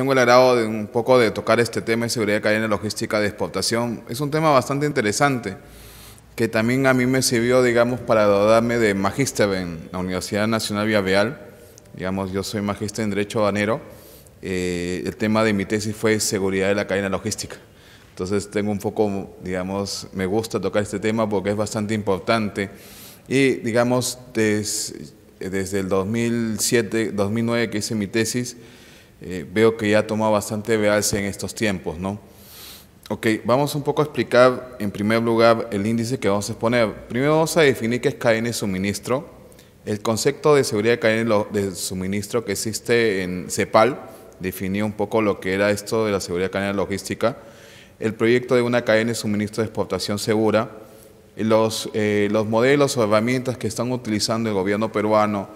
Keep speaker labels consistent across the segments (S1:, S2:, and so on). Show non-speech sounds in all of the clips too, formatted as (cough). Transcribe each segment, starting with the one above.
S1: tengo el agrado de un poco de tocar este tema de seguridad de cadena logística de exportación. Es un tema bastante interesante que también a mí me sirvió, digamos, para darme de magíster en la Universidad Nacional Vial. Digamos, yo soy magíster en Derecho Banero. Eh, el tema de mi tesis fue seguridad de la cadena logística. Entonces tengo un poco, digamos, me gusta tocar este tema porque es bastante importante. Y, digamos, desde el 2007, 2009 que hice mi tesis, eh, veo que ya tomado bastante realce en estos tiempos, ¿no? Ok, vamos un poco a explicar en primer lugar el índice que vamos a exponer. Primero vamos a definir qué es cadena de suministro. El concepto de seguridad de cadena de suministro que existe en CEPAL definió un poco lo que era esto de la seguridad de cadena logística. El proyecto de una cadena de suministro de exportación segura. Los, eh, los modelos o herramientas que están utilizando el gobierno peruano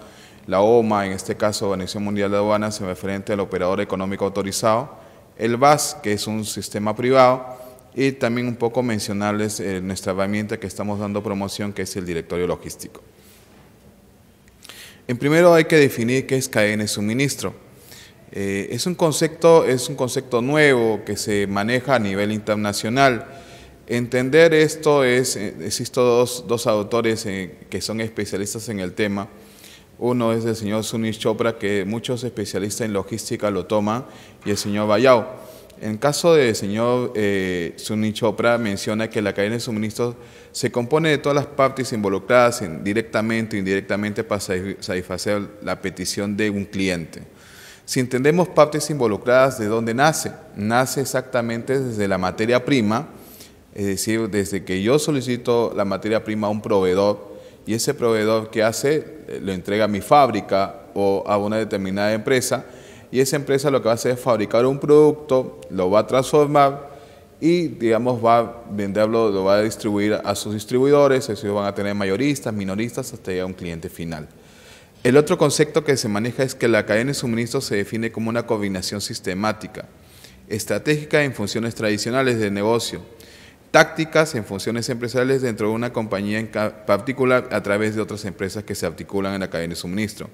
S1: la OMA, en este caso Organización Mundial de Aduanas, en referente al operador económico autorizado, el VAS, que es un sistema privado, y también un poco mencionarles eh, nuestra herramienta que estamos dando promoción, que es el directorio logístico. En primero hay que definir qué es cadena de suministro. Eh, es, un concepto, es un concepto nuevo que se maneja a nivel internacional. Entender esto es, eh, existen dos, autores que son especialistas en el tema, uno es el señor Sunil Chopra, que muchos especialistas en logística lo toman, y el señor Bayao. En caso del señor eh, Sunil Chopra, menciona que la cadena de suministros se compone de todas las partes involucradas en, directamente o indirectamente para satisfacer la petición de un cliente. Si entendemos partes involucradas, ¿de dónde nace? Nace exactamente desde la materia prima, es decir, desde que yo solicito la materia prima a un proveedor y ese proveedor que hace eh, lo entrega a mi fábrica o a una determinada empresa y esa empresa lo que va a hacer es fabricar un producto, lo va a transformar y digamos va a venderlo, lo va a distribuir a sus distribuidores, ellos van a tener mayoristas, minoristas hasta llegar a un cliente final. El otro concepto que se maneja es que la cadena de suministro se define como una combinación sistemática, estratégica en funciones tradicionales de negocio, tácticas en funciones empresariales dentro de una compañía en particular a través de otras empresas que se articulan en la cadena de suministro.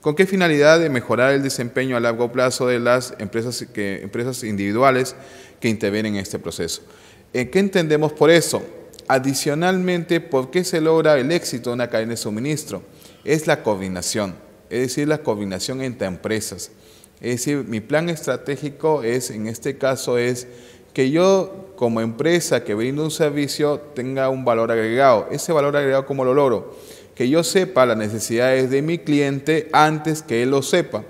S1: ¿Con qué finalidad de mejorar el desempeño a largo plazo de las empresas, que, empresas individuales que intervienen en este proceso? ¿En ¿Qué entendemos por eso? Adicionalmente, ¿por qué se logra el éxito en una cadena de suministro? Es la coordinación, es decir, la coordinación entre empresas. Es decir, mi plan estratégico es, en este caso, es que yo como empresa que brinda un servicio tenga un valor agregado. Ese valor agregado, ¿cómo lo logro? Que yo sepa las necesidades de mi cliente antes que él lo sepa.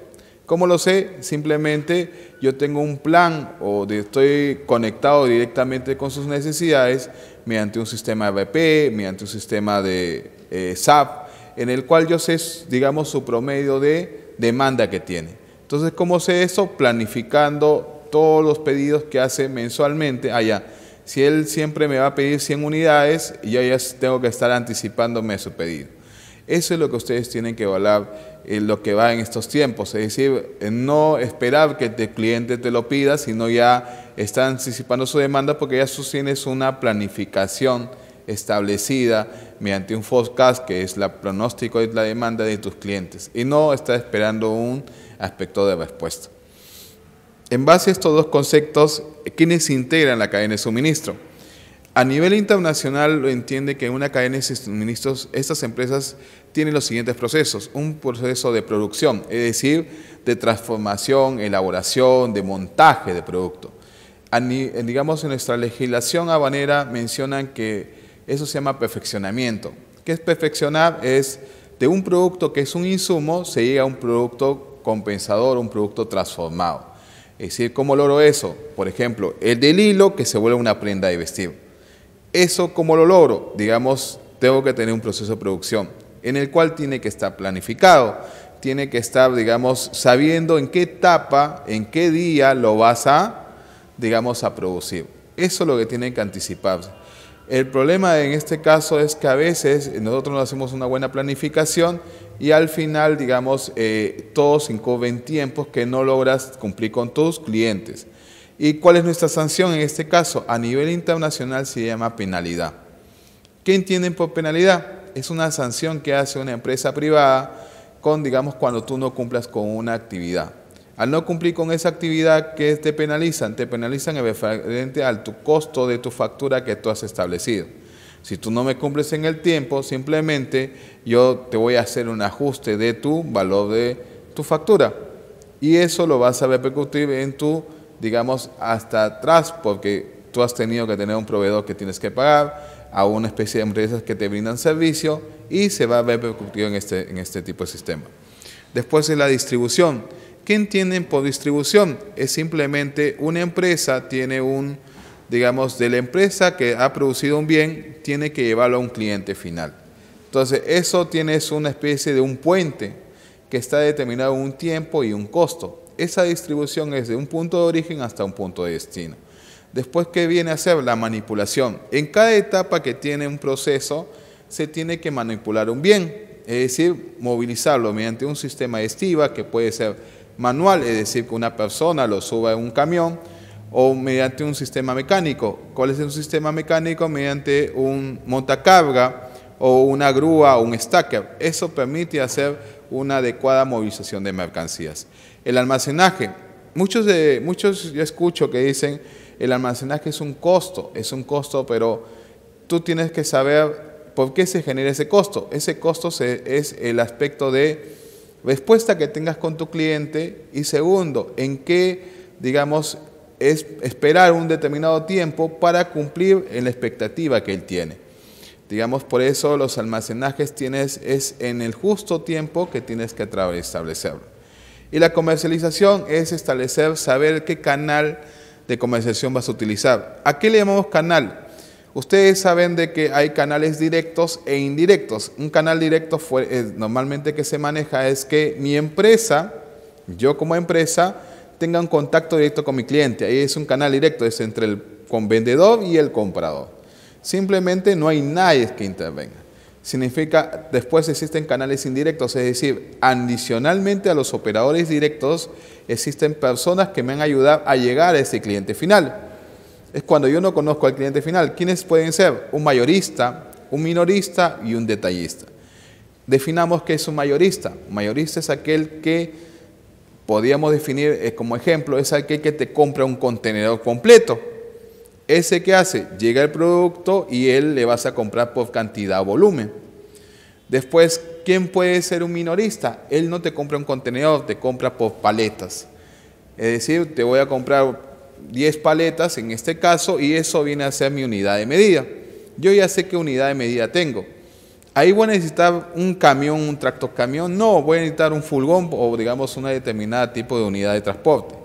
S1: ¿Cómo lo sé? Simplemente yo tengo un plan o estoy conectado directamente con sus necesidades mediante un sistema BP, mediante un sistema de eh, SAP, en el cual yo sé, digamos, su promedio de demanda que tiene. Entonces, ¿cómo sé eso? Planificando todos los pedidos que hace mensualmente allá. Si él siempre me va a pedir 100 unidades, yo ya tengo que estar anticipándome a su pedido. Eso es lo que ustedes tienen que evaluar en eh, lo que va en estos tiempos, es decir, eh, no esperar que el cliente te lo pida, sino ya está anticipando su demanda porque ya tienes una planificación establecida mediante un forecast que es el pronóstico de la demanda de tus clientes y no está esperando un aspecto de respuesta. En base a estos dos conceptos, ¿quiénes integran la cadena de suministro? A nivel internacional entiende que en una cadena de suministros estas empresas tienen los siguientes procesos. Un proceso de producción, es decir, de transformación, elaboración, de montaje de producto. Digamos, en nuestra legislación habanera mencionan que eso se llama perfeccionamiento. ¿Qué es perfeccionar? Es de un producto que es un insumo, se llega a un producto compensador, un producto transformado. Es decir, ¿cómo logro eso? Por ejemplo, el del hilo que se vuelve una prenda de vestir. ¿Eso cómo lo logro? Digamos, tengo que tener un proceso de producción en el cual tiene que estar planificado, tiene que estar, digamos, sabiendo en qué etapa, en qué día lo vas a, digamos, a producir. Eso es lo que tiene que anticipar. El problema en este caso es que a veces nosotros no hacemos una buena planificación y al final, digamos, todos eh, todos tiempos que no logras cumplir con tus clientes. ¿Y cuál es nuestra sanción en este caso? A nivel internacional se llama penalidad. ¿Qué entienden por penalidad? Es una sanción que hace una empresa privada con, digamos, cuando tú no cumplas con una actividad. Al no cumplir con esa actividad que te penalizan, te penalizan en referente al tu costo de tu factura que tú has establecido. Si tú no me cumples en el tiempo, simplemente yo te voy a hacer un ajuste de tu valor de tu factura. Y eso lo vas a repercutir en tu, digamos, hasta atrás, porque tú has tenido que tener un proveedor que tienes que pagar, a una especie de empresas que te brindan servicio y se va a repercutir en este, en este tipo de sistema. Después es la distribución. ¿Qué entienden por distribución? Es simplemente una empresa tiene un, digamos, de la empresa que ha producido un bien, tiene que llevarlo a un cliente final. Entonces, eso tiene una especie de un puente que está determinado un tiempo y un costo. Esa distribución es de un punto de origen hasta un punto de destino. Después, ¿qué viene a ser la manipulación? En cada etapa que tiene un proceso, se tiene que manipular un bien, es decir, movilizarlo mediante un sistema de estiva que puede ser manual, es decir, que una persona lo suba en un camión o mediante un sistema mecánico. ¿Cuál es un sistema mecánico? Mediante un montacarga o una grúa o un stacker. Eso permite hacer una adecuada movilización de mercancías. El almacenaje. Muchos, de, muchos yo escucho que dicen, el almacenaje es un costo, es un costo, pero tú tienes que saber por qué se genera ese costo. Ese costo se, es el aspecto de respuesta que tengas con tu cliente y segundo, en qué, digamos, es esperar un determinado tiempo para cumplir en la expectativa que él tiene. Digamos, por eso los almacenajes tienes, es en el justo tiempo que tienes que establecerlo. Y la comercialización es establecer, saber qué canal de comercialización vas a utilizar. ¿A qué le llamamos canal? Ustedes saben de que hay canales directos e indirectos. Un canal directo fue, eh, normalmente que se maneja es que mi empresa, yo como empresa, tenga un contacto directo con mi cliente. Ahí es un canal directo, es entre el con vendedor y el comprador. Simplemente no hay nadie que intervenga. Significa, después existen canales indirectos, es decir, adicionalmente a los operadores directos, existen personas que me han ayudado a llegar a ese cliente final es cuando yo no conozco al cliente final. ¿Quiénes pueden ser? Un mayorista, un minorista y un detallista. Definamos qué es un mayorista. Un mayorista es aquel que podríamos definir eh, como ejemplo, es aquel que te compra un contenedor completo. Ese que hace, llega el producto y él le vas a comprar por cantidad o volumen. Después, ¿quién puede ser un minorista? Él no te compra un contenedor, te compra por paletas. Es decir, te voy a comprar 10 paletas en este caso y eso viene a ser mi unidad de medida. Yo ya sé qué unidad de medida tengo. Ahí voy a necesitar un camión, un camión No, voy a necesitar un furgón o digamos una determinada tipo de unidad de transporte.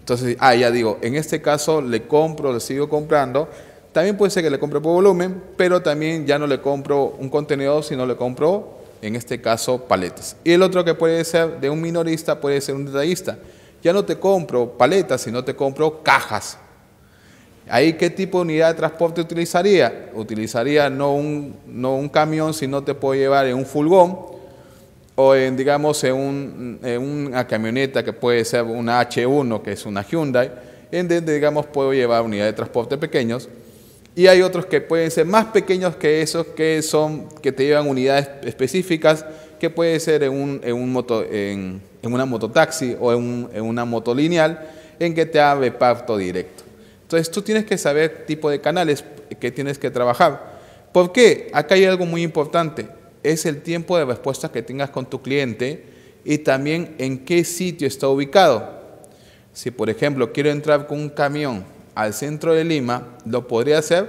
S1: Entonces, ah, ya digo, en este caso le compro, le sigo comprando. También puede ser que le compre por volumen, pero también ya no le compro un contenedor, sino le compro, en este caso, paletas. Y el otro que puede ser de un minorista puede ser un detallista ya no te compro paletas, sino te compro cajas. Ahí qué tipo de unidad de transporte utilizaría? Utilizaría no un, no un camión, sino te puedo llevar en un fulgón, o en, digamos, en, una camioneta que puede ser una H1, que es una Hyundai, en donde, digamos, puedo llevar unidades de transporte pequeños. Y hay otros que pueden ser más pequeños que esos, que son, que te llevan unidades específicas, que puede ser en, un, moto, en, una mototaxi o en, una motolineal en que te abre pacto directo. Entonces tú tienes que saber tipo de canales que tienes que trabajar. ¿Por qué? Acá hay algo muy importante. Es el tiempo de respuesta que tengas con tu cliente y también en qué sitio está ubicado. Si por ejemplo quiero entrar con un camión al centro de Lima, lo podría hacer,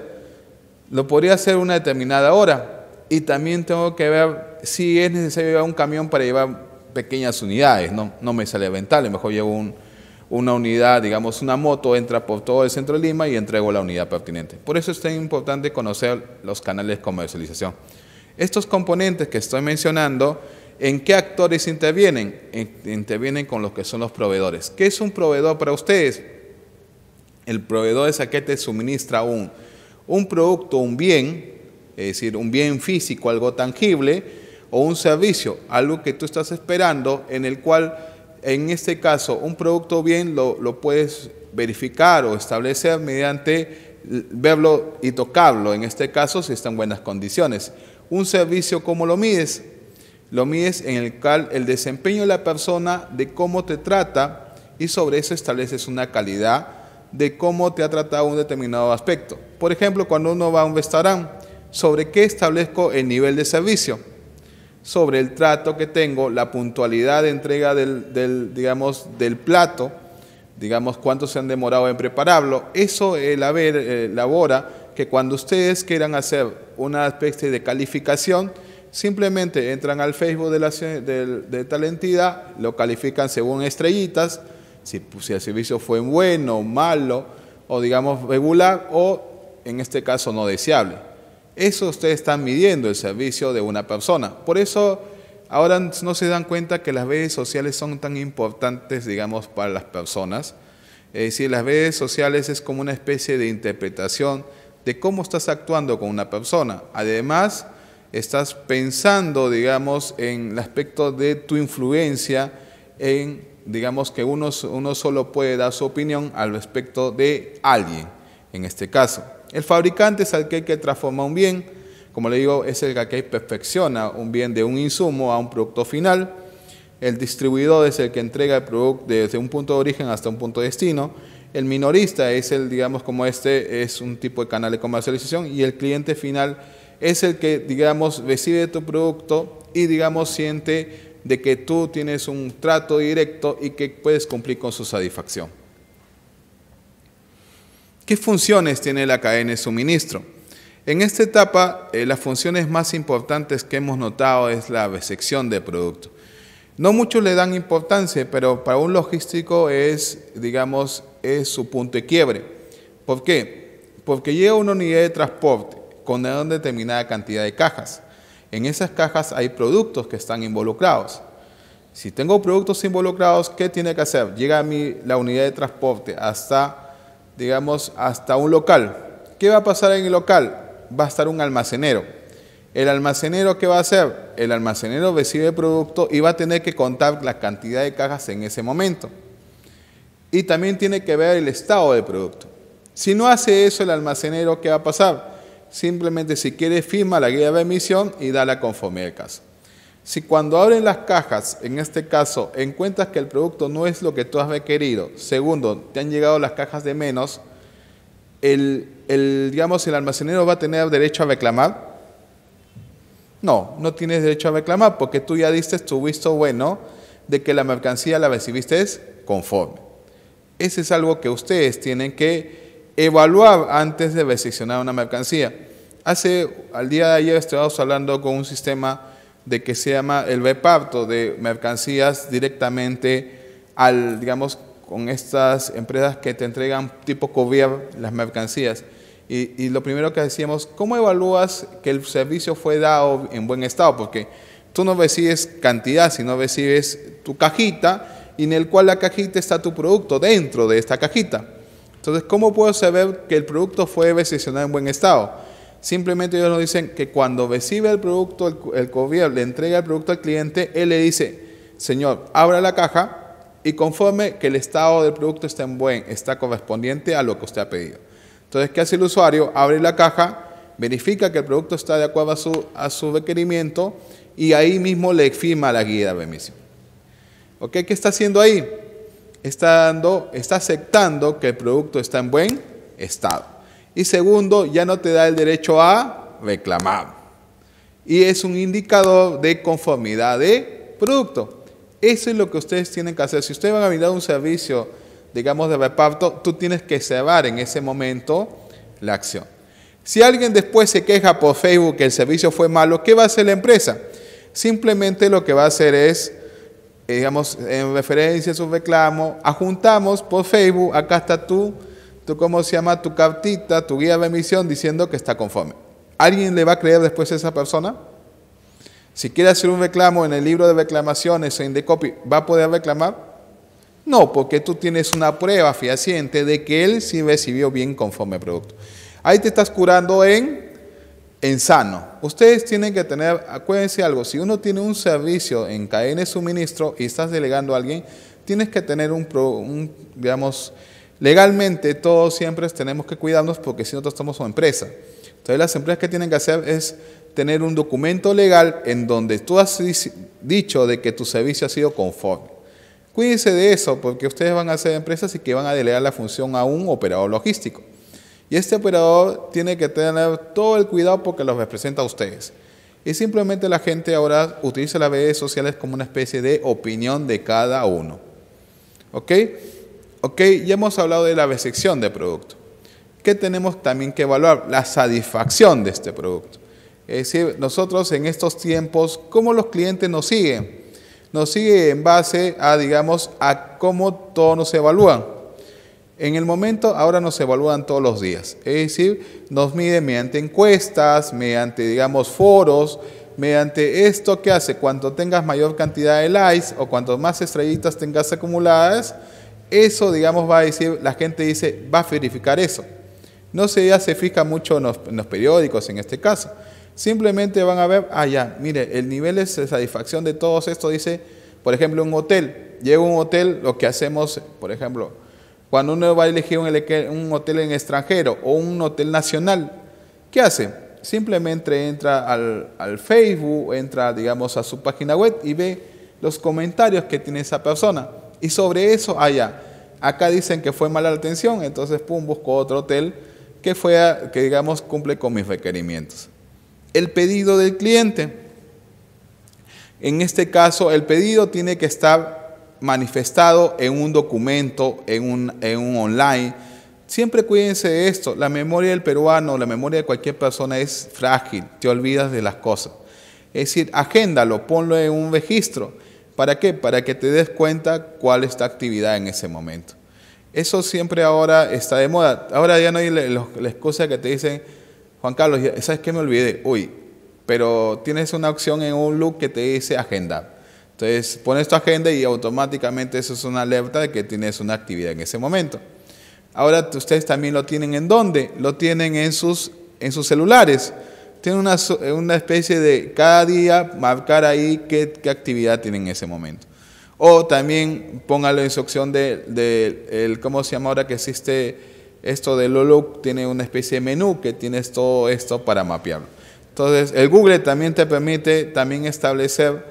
S1: lo podría hacer una determinada hora. Y también tengo que ver si es necesario llevar un camión para llevar pequeñas unidades, no, me sale lo mejor llevo una unidad, digamos una moto, entra por todo el centro de Lima y entrego la unidad pertinente. Por eso es tan importante conocer los canales de comercialización. Estos componentes que estoy mencionando, ¿en qué actores intervienen? Intervienen con los que son los proveedores. ¿Qué es un proveedor para ustedes? El proveedor es aquel que suministra un, un producto, un bien, es decir, un bien físico, algo tangible, o un servicio, algo que tú estás esperando, en el cual, en este caso, un producto bien lo, puedes verificar o establecer mediante verlo y tocarlo, en este caso, si está en buenas condiciones. Un servicio, ¿cómo lo mides? Lo mides en el cual el desempeño de la persona, de cómo te trata, y sobre eso estableces una calidad de cómo te ha tratado un determinado aspecto. Por ejemplo, cuando uno va a un restaurante, ¿sobre qué establezco el nivel de servicio? sobre el trato que tengo, la puntualidad de entrega del, digamos, del plato, digamos, cuánto se han demorado en prepararlo. Eso el eh, haber eh, elabora que cuando ustedes quieran hacer una especie de calificación, simplemente entran al Facebook de, la, tal entidad, lo califican según estrellitas, si, si, el servicio fue bueno, malo, o digamos regular, o en este caso no deseable. Eso ustedes están midiendo el servicio de una persona. Por eso ahora no se dan cuenta que las redes sociales son tan importantes, digamos, para las personas. Es decir, las redes sociales es como una especie de interpretación de cómo estás actuando con una persona. Además, estás pensando, digamos, en el aspecto de tu influencia en, digamos, que uno, uno solo puede dar su opinión al respecto de alguien, en este caso. El fabricante es el que transforma un bien, como le digo, es el que perfecciona un bien de un insumo a un producto final. El distribuidor es el que entrega el producto desde un punto de origen hasta un punto de destino. El minorista es el, digamos, como este es un tipo de canal de comercialización. Y el cliente final es el que, digamos, recibe tu producto y, digamos, siente de que tú tienes un trato directo y que puedes cumplir con su satisfacción. ¿Qué funciones tiene la cadena de suministro? En esta etapa, eh, las funciones más importantes que hemos notado es la sección de producto. No muchos le dan importancia, pero para un logístico es, digamos, es su punto de quiebre. ¿Por qué? Porque llega una unidad de transporte con una determinada cantidad de cajas. En esas cajas hay productos que están involucrados. Si tengo productos involucrados, ¿qué tiene que hacer? Llega a mí la unidad de transporte hasta digamos, hasta un local. ¿Qué va a pasar en el local? Va a estar un almacenero. ¿El almacenero qué va a hacer? El almacenero recibe el producto y va a tener que contar la cantidad de cajas en ese momento. Y también tiene que ver el estado del producto. Si no hace eso el almacenero, ¿qué va a pasar? Simplemente si quiere firma la guía de emisión y da la conformidad de caso. Si cuando abren las cajas, en este caso, encuentras que el producto no es lo que tú has requerido, segundo, te han llegado las cajas de menos, el, digamos, el almacenero va a tener derecho a reclamar. No, no tienes derecho a reclamar porque tú ya diste tu visto bueno de que la mercancía la recibiste es conforme. Ese es algo que ustedes tienen que evaluar antes de recepcionar una mercancía. Hace, al día de ayer, estuvimos hablando con un sistema de que se llama el reparto de mercancías directamente al, digamos, con estas empresas que te entregan tipo COVID las mercancías. Y, lo primero que decíamos, ¿cómo evalúas que el servicio fue dado en buen estado? Porque tú no recibes cantidad, sino recibes tu cajita y en el cual la cajita está tu producto dentro de esta cajita. Entonces, ¿cómo puedo saber que el producto fue recepcionado en buen estado? Simplemente ellos nos dicen que cuando recibe el producto, el, le entrega el producto al cliente, él le dice, señor, abra la caja y conforme que el estado del producto está en buen, está correspondiente a lo que usted ha pedido. Entonces, ¿qué hace el usuario? Abre la caja, verifica que el producto está de acuerdo a su, requerimiento y ahí mismo le firma la guía de remisión. ¿Ok? ¿Qué está haciendo ahí? Está, dando, está aceptando que el producto está en buen estado. Y segundo, ya no te da el derecho a reclamar. Y es un indicador de conformidad de producto. Eso es lo que ustedes tienen que hacer. Si ustedes van a brindar un servicio, digamos, de reparto, tú tienes que cerrar en ese momento la acción. Si alguien después se queja por Facebook que el servicio fue malo, ¿qué va a hacer la empresa? Simplemente lo que va a hacer es, eh, digamos, en referencia a su reclamo, ajuntamos por Facebook, acá está tú ¿Tú ¿cómo se llama? Tu cartita, tu guía de emisión diciendo que está conforme. ¿Alguien le va a creer después a esa persona? Si quiere hacer un reclamo en el libro de reclamaciones en Copy, ¿va a poder reclamar? No, porque tú tienes una prueba fehaciente de que él sí recibió bien conforme producto. Ahí te estás curando en, en sano. Ustedes tienen que tener, acuérdense algo, si uno tiene un servicio en cadena de suministro y estás delegando a alguien, tienes que tener un, un digamos, Legalmente todos siempre tenemos que cuidarnos porque si nosotros somos una empresa. Entonces las empresas que tienen que hacer es tener un documento legal en donde tú has dicho de que tu servicio ha sido conforme. Cuídense de eso porque ustedes van a ser empresas y que van a delegar la función a un operador logístico. Y este operador tiene que tener todo el cuidado porque los representa a ustedes. Y simplemente la gente ahora utiliza las redes sociales como una especie de opinión de cada uno. ¿Ok? Ok, ya hemos hablado de la besección de producto. ¿Qué tenemos también que evaluar? La satisfacción de este producto. Es decir, nosotros en estos tiempos, ¿cómo los clientes nos siguen? Nos siguen en base a, digamos, a cómo todos nos evalúan. En el momento, ahora nos evalúan todos los días. Es decir, nos miden mediante encuestas, mediante, digamos, foros, mediante esto que hace, cuanto tengas mayor cantidad de likes o cuanto más estrellitas tengas acumuladas, eso, digamos, va a decir, la gente dice, va a verificar eso. No se, se fija mucho en los, periódicos en este caso. Simplemente van a ver, ah, ya, mire, el nivel de satisfacción de todos esto dice, por ejemplo, un hotel. Llega un hotel, lo que hacemos, por ejemplo, cuando uno va a elegir un, hotel en extranjero o un hotel nacional, ¿qué hace? Simplemente entra al, al Facebook, entra, digamos, a su página web y ve los comentarios que tiene esa persona y sobre eso, allá, ah, acá dicen que fue mala la atención, entonces, pum, busco otro hotel que, fue que digamos, cumple con mis requerimientos. El pedido del cliente. En este caso, el pedido tiene que estar manifestado en un documento, en un, en un online. Siempre cuídense de esto. La memoria del peruano, la memoria de cualquier persona es frágil. Te olvidas de las cosas. Es decir, agéndalo, ponlo en un registro. ¿Para qué? Para que te des cuenta cuál es tu actividad en ese momento. Eso siempre ahora está de moda. Ahora ya no hay la excusa que te dicen, Juan Carlos, ¿sabes qué me olvidé? Uy, pero tienes una opción en un look que te dice agenda. Entonces pones tu agenda y automáticamente eso es una alerta de que tienes una actividad en ese momento. Ahora ustedes también lo tienen en dónde? Lo tienen en sus, en sus celulares tiene eh, una, especie de cada día marcar ahí qué, actividad tiene en ese momento. O también póngalo en su opción de, ¿cómo se llama ahora que existe esto de Lolo? Tiene una especie de menú que tienes todo esto para mapearlo. Entonces, el Google también te permite también establecer,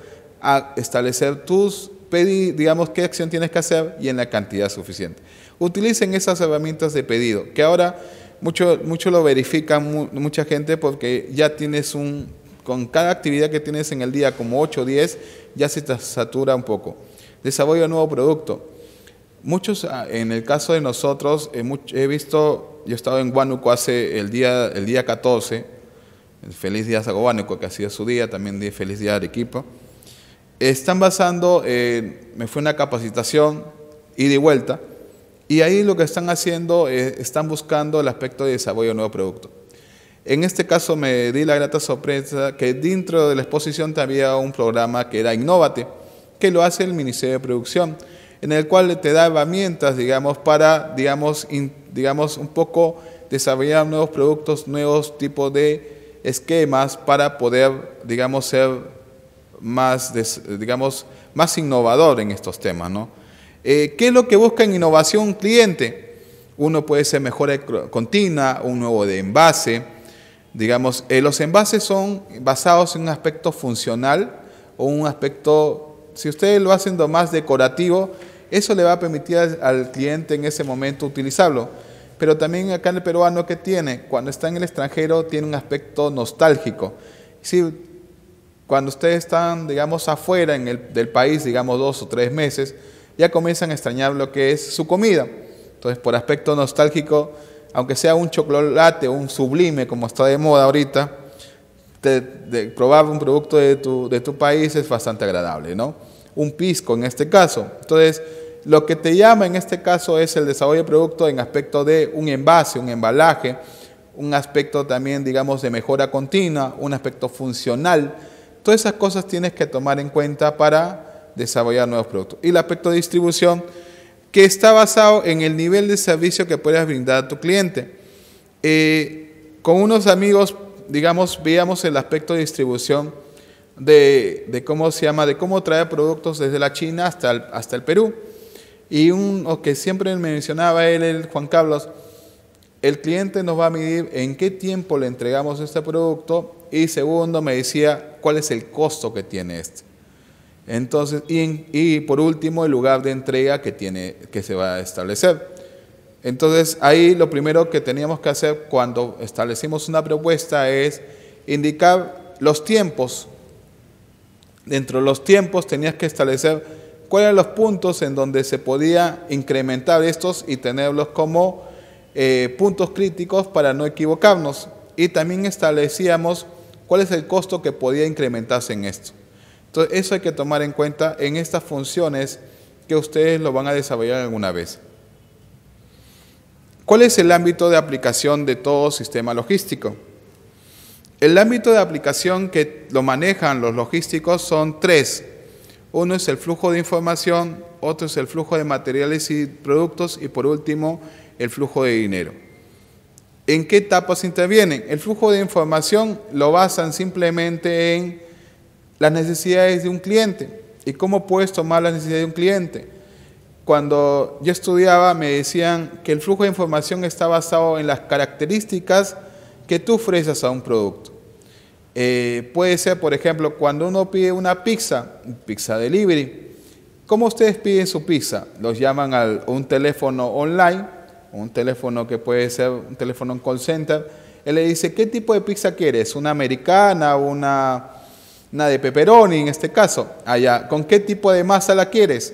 S1: establecer tus, pedidos, digamos, qué acción tienes que hacer y en la cantidad suficiente. Utilicen esas herramientas de pedido, que ahora mucho, mucho lo verifican, mucha gente porque ya tienes un, con cada actividad que tienes en el día, como 8 o 10, ya se te satura un poco. Desarrollo de nuevo producto. Muchos, ah, en el caso de nosotros, eh, he visto, yo he estado en Huánuco hace el día, el día 14, feliz día a que hacía su día, también di feliz día a equipo Están basando, eh, me fue una capacitación, ida y vuelta, y ahí lo que están haciendo, es, están buscando el aspecto de desarrollo de nuevo producto. En este caso me di la grata sorpresa que dentro de la exposición había un programa que era Innovate, que lo hace el Ministerio de Producción, en el cual te da herramientas, digamos, para, digamos, digamos un poco desarrollar nuevos productos, nuevos tipos de esquemas para poder, digamos, ser más, digamos, más innovador en estos temas, ¿no? Eh, ¿Qué es lo que busca en innovación un cliente? Uno puede ser mejora continua, un nuevo de envase. Digamos, eh, los envases son basados en un aspecto funcional o un aspecto, si ustedes lo hacen más decorativo, eso le va a permitir al cliente en ese momento utilizarlo. Pero también acá en el peruano ¿qué tiene, cuando está en el extranjero, tiene un aspecto nostálgico. Si cuando ustedes están, digamos, afuera del país, digamos, dos o tres meses, ya comienzan a extrañar lo que es su comida. Entonces, por aspecto nostálgico, aunque sea un chocolate, un sublime, como está de moda ahorita, de, probar un producto de tu, de tu país es bastante agradable, ¿no? Un pisco en este caso. Entonces, lo que te llama en este caso es el desarrollo de producto en aspecto de un envase, un embalaje, un aspecto también, digamos, de mejora continua, un aspecto funcional. Todas esas cosas tienes que tomar en cuenta para desarrollar nuevos productos. Y el aspecto de distribución, que está basado en el nivel de servicio que puedas brindar a tu cliente. Eh, con unos amigos, digamos, veíamos el aspecto de distribución de, cómo se llama, de cómo traer productos desde la China hasta el, hasta el Perú. Y uno que siempre me mencionaba él, el Juan Carlos, el cliente nos va a medir en qué tiempo le entregamos este producto y segundo me decía cuál es el costo que tiene este. Entonces, y, por último, el lugar de entrega que, tiene, que se va a establecer. Entonces, ahí lo primero que teníamos que hacer cuando establecimos una propuesta es indicar los tiempos. Dentro de los tiempos tenías que establecer cuáles eran los puntos en donde se podía incrementar estos y tenerlos como eh, puntos críticos para no equivocarnos. Y también establecíamos cuál es el costo que podía incrementarse en esto. Entonces, eso hay que tomar en cuenta en estas funciones que ustedes lo van a desarrollar alguna vez. ¿Cuál es el ámbito de aplicación de todo sistema logístico? El ámbito de aplicación que lo manejan los logísticos son tres. Uno es el flujo de información, otro es el flujo de materiales y productos y por último el flujo de dinero. ¿En qué etapas intervienen? El flujo de información lo basan simplemente en las necesidades de un cliente. ¿Y cómo puedes tomar las necesidades de un cliente? Cuando yo estudiaba me decían que el flujo de información está basado en las características que tú ofreces a un producto. Eh, puede ser, por ejemplo, cuando uno pide una pizza, pizza delivery, ¿cómo ustedes piden su pizza? Los llaman a un teléfono online, un teléfono que puede ser un teléfono en call center. Él le dice, ¿qué tipo de pizza quieres? ¿Una americana? ¿Una una de pepperoni en este caso. Allá, ¿con qué tipo de masa la quieres?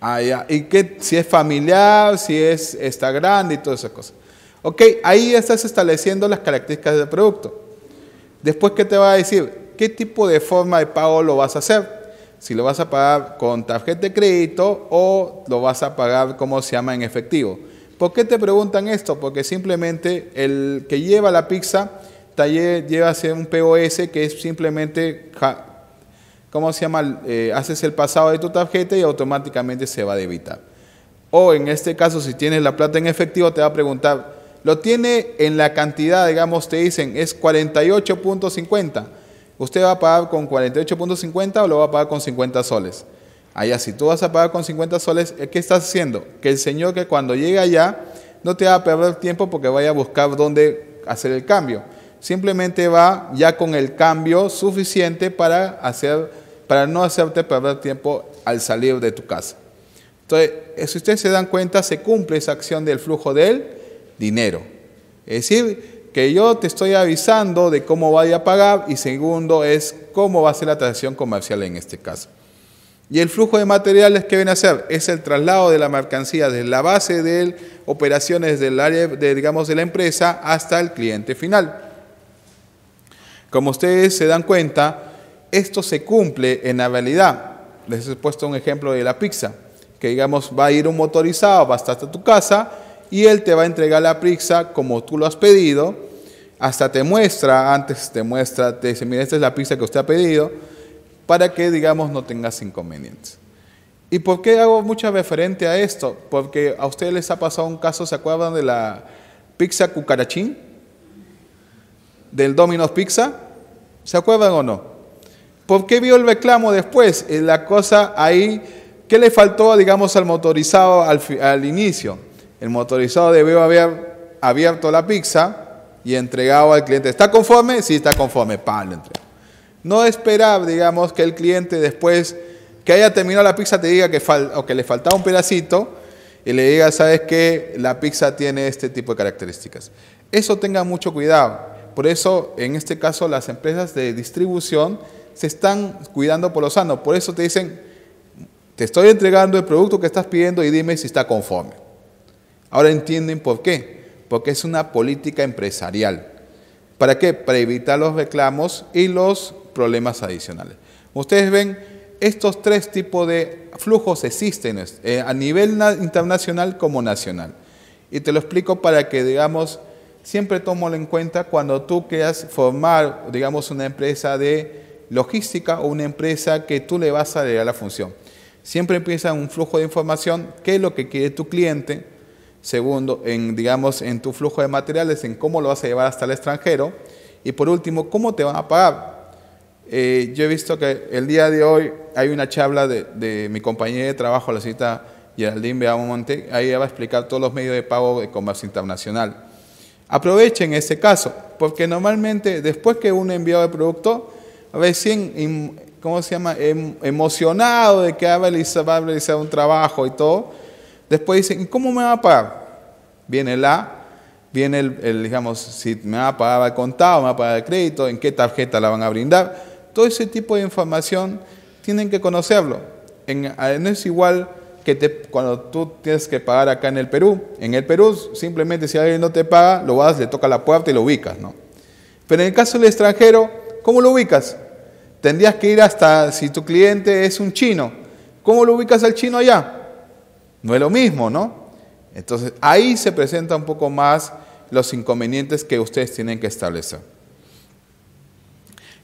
S1: Allá, y qué, si es familiar, si es está grande y todas esas cosas. Ok, ahí estás estableciendo las características del producto. Después, ¿qué te va a decir? ¿Qué tipo de forma de pago lo vas a hacer? Si lo vas a pagar con tarjeta de crédito o lo vas a pagar, como se llama, en efectivo. ¿Por qué te preguntan esto? Porque simplemente el que lleva la pizza Taller lleva ser un POS que es simplemente, ¿cómo se llama? Eh, haces el pasado de tu tarjeta y automáticamente se va a debitar. O en este caso, si tienes la plata en efectivo, te va a preguntar, lo tiene en la cantidad, digamos, te dicen, es 48.50. ¿Usted va a pagar con 48.50 o lo va a pagar con 50 soles? Allá, si tú vas a pagar con 50 soles, eh, ¿qué estás haciendo? Que el señor que cuando llegue allá no te va a perder tiempo porque vaya a buscar dónde hacer el cambio simplemente va ya con el cambio suficiente para, hacer, para no hacerte perder tiempo al salir de tu casa. Entonces, eh, si ustedes se dan cuenta, se cumple esa acción del flujo del dinero. Es decir, que yo te estoy avisando de cómo vaya a pagar y segundo es cómo va a ser la transacción comercial en este caso. Y el flujo de materiales que viene a hacer es el traslado de la mercancía desde la base de operaciones del área, digamos, de la empresa hasta el cliente final. Como ustedes se dan cuenta, esto se cumple en la realidad. Les he puesto un ejemplo de la pizza, que digamos va a ir un motorizado, va hasta tu casa y él te va a entregar la pizza como tú lo has pedido, hasta te muestra, antes te muestra, te dice, mira, esta es la pizza que usted ha pedido, para que digamos no tengas inconvenientes. ¿Y por qué hago mucha referente a esto? Porque a ustedes les ha pasado un caso, ¿se acuerdan de la pizza cucarachín? del Domino's Pizza? ¿Se acuerdan o no? ¿Por qué vio el reclamo después? Eh, la cosa ahí, ¿qué le faltó, digamos, al motorizado al, inicio? El motorizado debió haber abierto la pizza y entregado al cliente. ¿Está conforme? Sí, está conforme. Pan, le No esperar, digamos, que el cliente después que haya terminado la pizza te diga que, que le faltaba un pedacito y le diga, sabes qué? la pizza tiene este tipo de características. Eso tenga mucho cuidado. Por eso, en este caso, las empresas de distribución se están cuidando por lo sano. Por eso te dicen, te estoy entregando el producto que estás pidiendo y dime si está conforme. Ahora entienden por qué. Porque es una política empresarial. ¿Para qué? Para evitar los reclamos y los problemas adicionales. Ustedes ven, estos tres tipos de flujos existen eh, a nivel internacional como nacional. Y te lo explico para que, digamos, siempre tomo en cuenta cuando tú quieras formar, digamos, una empresa de logística o una empresa que tú le vas a dar la función. Siempre empieza un flujo de información, qué es lo que quiere tu cliente, segundo, en, digamos, en tu flujo de materiales, en cómo lo vas a llevar hasta el extranjero, y por último, cómo te van a pagar. Eh, yo he visto que el día de hoy hay una charla de, mi compañera de trabajo, la cita Geraldine Beaumonte, ahí va a explicar todos los medios de pago de comercio internacional. Aprovechen ese caso, porque normalmente después que uno enviado de producto, recién, ¿cómo se llama?, em, emocionado de que va a, realizar, un trabajo y todo, después dicen, ¿cómo me va a pagar? Viene la viene el, digamos, si me va a pagar el contado, me va a pagar el crédito, en qué tarjeta la van a brindar. Todo ese tipo de información tienen que conocerlo. En, no es igual que cuando tú tienes que pagar acá en el Perú. En el Perú, simplemente si alguien no te paga, lo vas, le toca la puerta y lo ubicas, ¿no? Pero en el caso del extranjero, ¿cómo lo ubicas? Tendrías que ir hasta, si tu cliente es un chino, ¿cómo lo ubicas al chino allá? No es lo mismo, ¿no? Entonces, ahí se presentan un poco más los inconvenientes que ustedes tienen que establecer.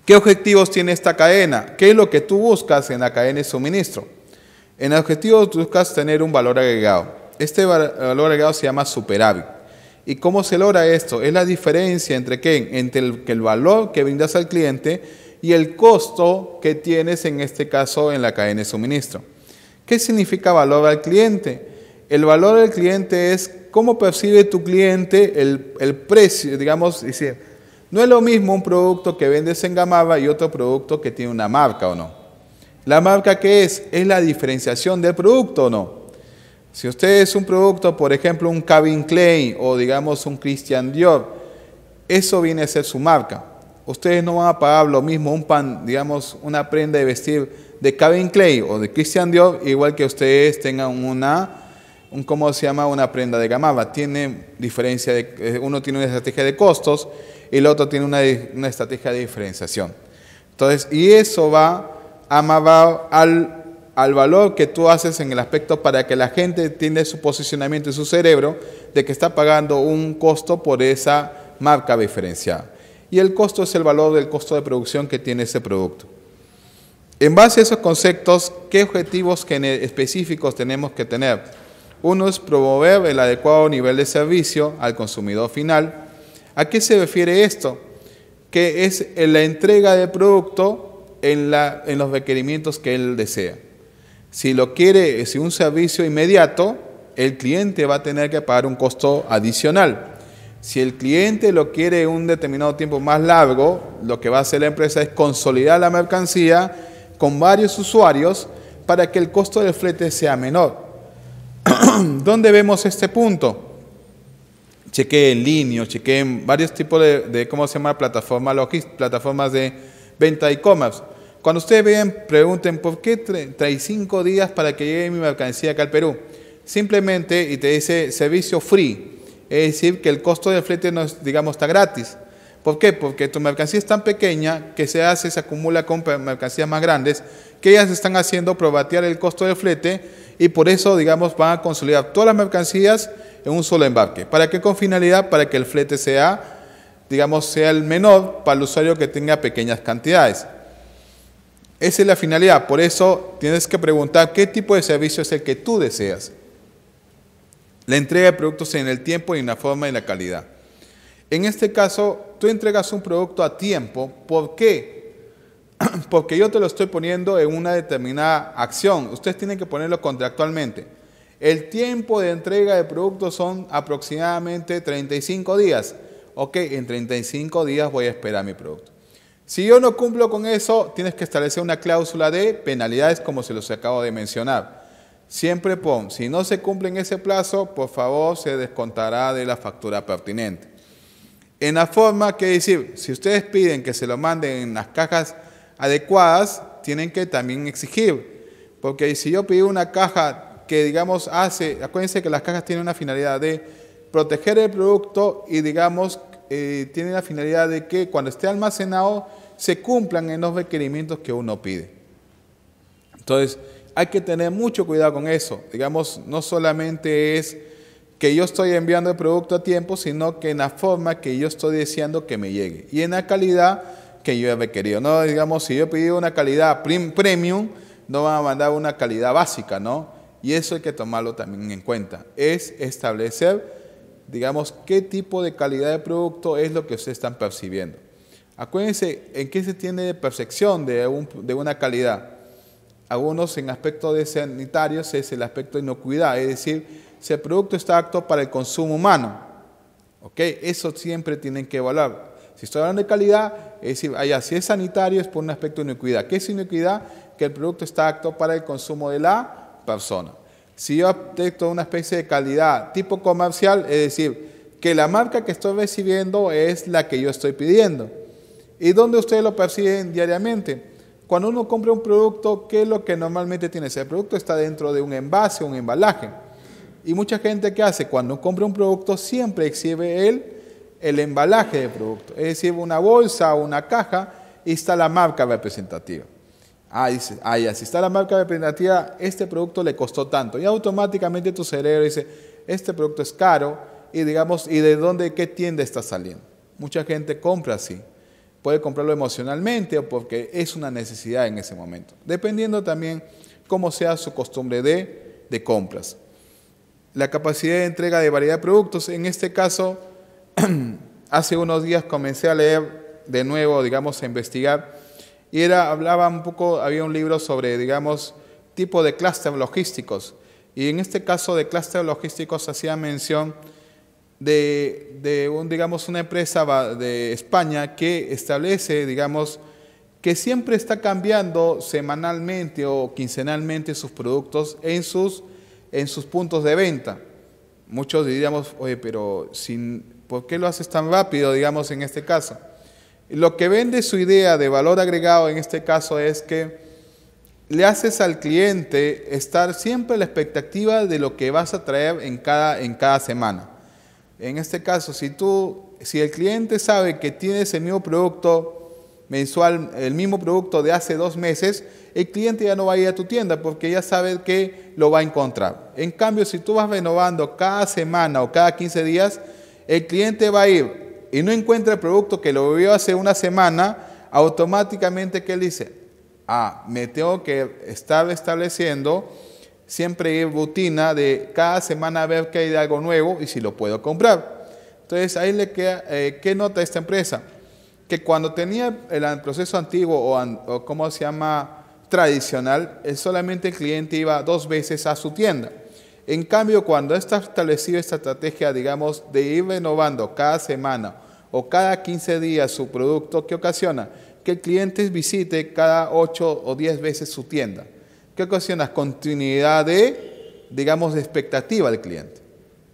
S1: ¿Qué objetivos tiene esta cadena? ¿Qué es lo que tú buscas en la cadena de suministro? En objetivos buscas tener un valor agregado. Este valor agregado se llama superávit. ¿Y cómo se logra esto? Es la diferencia entre, ¿qué? entre el, el valor que brindas al cliente y el costo que tienes en este caso en la cadena de suministro. ¿Qué significa valor al cliente? El valor al cliente es cómo percibe tu cliente el, precio, digamos, decir, no es lo mismo un producto que vendes en Gamaba y otro producto que tiene una marca o no. ¿La marca qué es? Es la diferenciación del producto o no. Si usted es un producto, por ejemplo, un cabin clay o digamos un Christian Dior, eso viene a ser su marca. Ustedes no van a pagar lo mismo un pan, digamos, una prenda de vestir de cabin clay o de Christian Dior, igual que ustedes tengan una, un, ¿cómo se llama? Una prenda de gamala. Tiene diferencia, de, eh, uno tiene una estrategia de costos y el otro tiene una, una estrategia de diferenciación. Entonces, y eso va amaba al, al valor que tú haces en el aspecto para que la gente tiene su posicionamiento en su cerebro de que está pagando un costo por esa marca diferenciada. Y el costo es el valor del costo de producción que tiene ese producto. En base a esos conceptos, ¿qué objetivos e, específicos tenemos que tener? Uno es promover el adecuado nivel de servicio al consumidor final. ¿A qué se refiere esto? Que es la entrega de producto en, los requerimientos que él desea. Si lo quiere, si un servicio inmediato, el cliente va a tener que pagar un costo adicional. Si el cliente lo quiere un determinado tiempo más largo, lo que va a hacer la empresa es consolidar la mercancía con varios usuarios para que el costo del flete sea menor. (clears throat) ¿Dónde vemos este punto? en línea, chequé en varios tipos de, ¿cómo se llama? Plataforma plataformas de venta e-commerce. Cuando ustedes vean, pregunten, ¿por qué 35 días para que llegue mi mercancía acá al Perú? Simplemente, y te dice servicio free, es decir, que el costo del flete, no digamos, está gratis. ¿Por qué? Porque tu mercancía es tan pequeña que se hace, se acumula con mercancías más grandes, que ellas están haciendo probatear el costo del flete y por eso, digamos, van a consolidar todas las mercancías en un solo embarque. ¿Para qué? Con finalidad, para que el flete sea digamos, sea el menor para el usuario que tenga pequeñas cantidades. Esa es la finalidad, por eso tienes que preguntar qué tipo de servicio es el que tú deseas. La entrega de productos en el tiempo y en la forma y la calidad. En este caso, tú entregas un producto a tiempo, ¿por qué? (clears throat) Porque yo te lo estoy poniendo en una determinada acción, ustedes tienen que ponerlo contractualmente. El tiempo de entrega de productos son aproximadamente 35 días ok, en 35 días voy a esperar mi producto. Si yo no cumplo con eso, tienes que establecer una cláusula de penalidades como se los acabo de mencionar. Siempre pon, si no se cumple en ese plazo, por favor se descontará de la factura pertinente. En la forma que decir, si ustedes piden que se lo manden en las cajas adecuadas, tienen que también exigir. Porque si yo pido una caja que, digamos, hace, acuérdense que las cajas tienen una finalidad de proteger el producto y, digamos, eh, tiene la finalidad de que cuando esté almacenado se cumplan en los requerimientos que uno pide. Entonces, hay que tener mucho cuidado con eso. Digamos, no solamente es que yo estoy enviando el producto a tiempo, sino que en la forma que yo estoy deseando que me llegue y en la calidad que yo he requerido. No, digamos, si yo he pedido una calidad premium, no van a mandar una calidad básica, ¿no? Y eso hay que tomarlo también en cuenta. Es establecer digamos, qué tipo de calidad de producto es lo que ustedes están percibiendo. Acuérdense, ¿en qué se tiene de percepción de, de una calidad? Algunos en aspectos de sanitarios es el aspecto de inocuidad, es decir, si el producto está apto para el consumo humano. ¿Ok? Eso siempre tienen que evaluar. Si estoy hablando de calidad, es decir, si es sanitario es por un aspecto de inocuidad. ¿Qué es inocuidad? Que el producto está apto para el consumo de la persona. Si yo acepto una especie de calidad tipo comercial, es decir, que la marca que estoy recibiendo es la que yo estoy pidiendo. ¿Y dónde ustedes lo perciben diariamente? Cuando uno compra un producto, ¿qué es lo que normalmente tiene? Ese producto está dentro de un envase, un embalaje. Y mucha gente que hace, cuando compra un producto, siempre exhibe el, el embalaje del producto. Es decir, una bolsa o una caja y está la marca representativa. Ah, dice, ah, si está la marca de representativa, este producto le costó tanto. Y automáticamente tu cerebro dice, este producto es caro y digamos, ¿y de dónde, qué tienda está saliendo? Mucha gente compra así. Puede comprarlo emocionalmente o porque es una necesidad en ese momento. Dependiendo también cómo sea su costumbre de, de compras. La capacidad de entrega de variedad de productos, en este caso, (clears throat) hace unos días comencé a leer de nuevo, digamos, a investigar y era, hablaba un poco, había un libro sobre, digamos, tipo de clúster logísticos. Y en este caso de clúster logísticos hacía mención de, de un, digamos, una empresa de España que establece, digamos, que siempre está cambiando semanalmente o quincenalmente sus productos en sus, en sus puntos de venta. Muchos diríamos, oye, pero sin, ¿por qué lo haces tan rápido, digamos, en este caso? Lo que vende su idea de valor agregado en este caso es que le haces al cliente estar siempre en la expectativa de lo que vas a traer en cada, en cada semana. En este caso, si tú, si el cliente sabe que tienes el mismo producto mensual, el mismo producto de hace dos meses, el cliente ya no va a ir a tu tienda porque ya sabe que lo va a encontrar. En cambio, si tú vas renovando cada semana o cada 15 días, el cliente va a ir y no encuentra el producto que lo vio hace una semana, automáticamente que él dice, ah, me tengo que estar estableciendo siempre rutina de cada semana a ver qué hay de algo nuevo y si lo puedo comprar. Entonces ahí le queda, eh, ¿qué nota esta empresa? Que cuando tenía el proceso antiguo o, como cómo se llama tradicional, eh, solamente el cliente iba dos veces a su tienda. En cambio, cuando está establecida esta estrategia, digamos, de ir renovando cada semana o cada 15 días su producto, ¿qué ocasiona? Que el cliente visite cada 8 o 10 veces su tienda. ¿Qué ocasiona? Continuidad de, digamos, de expectativa del cliente.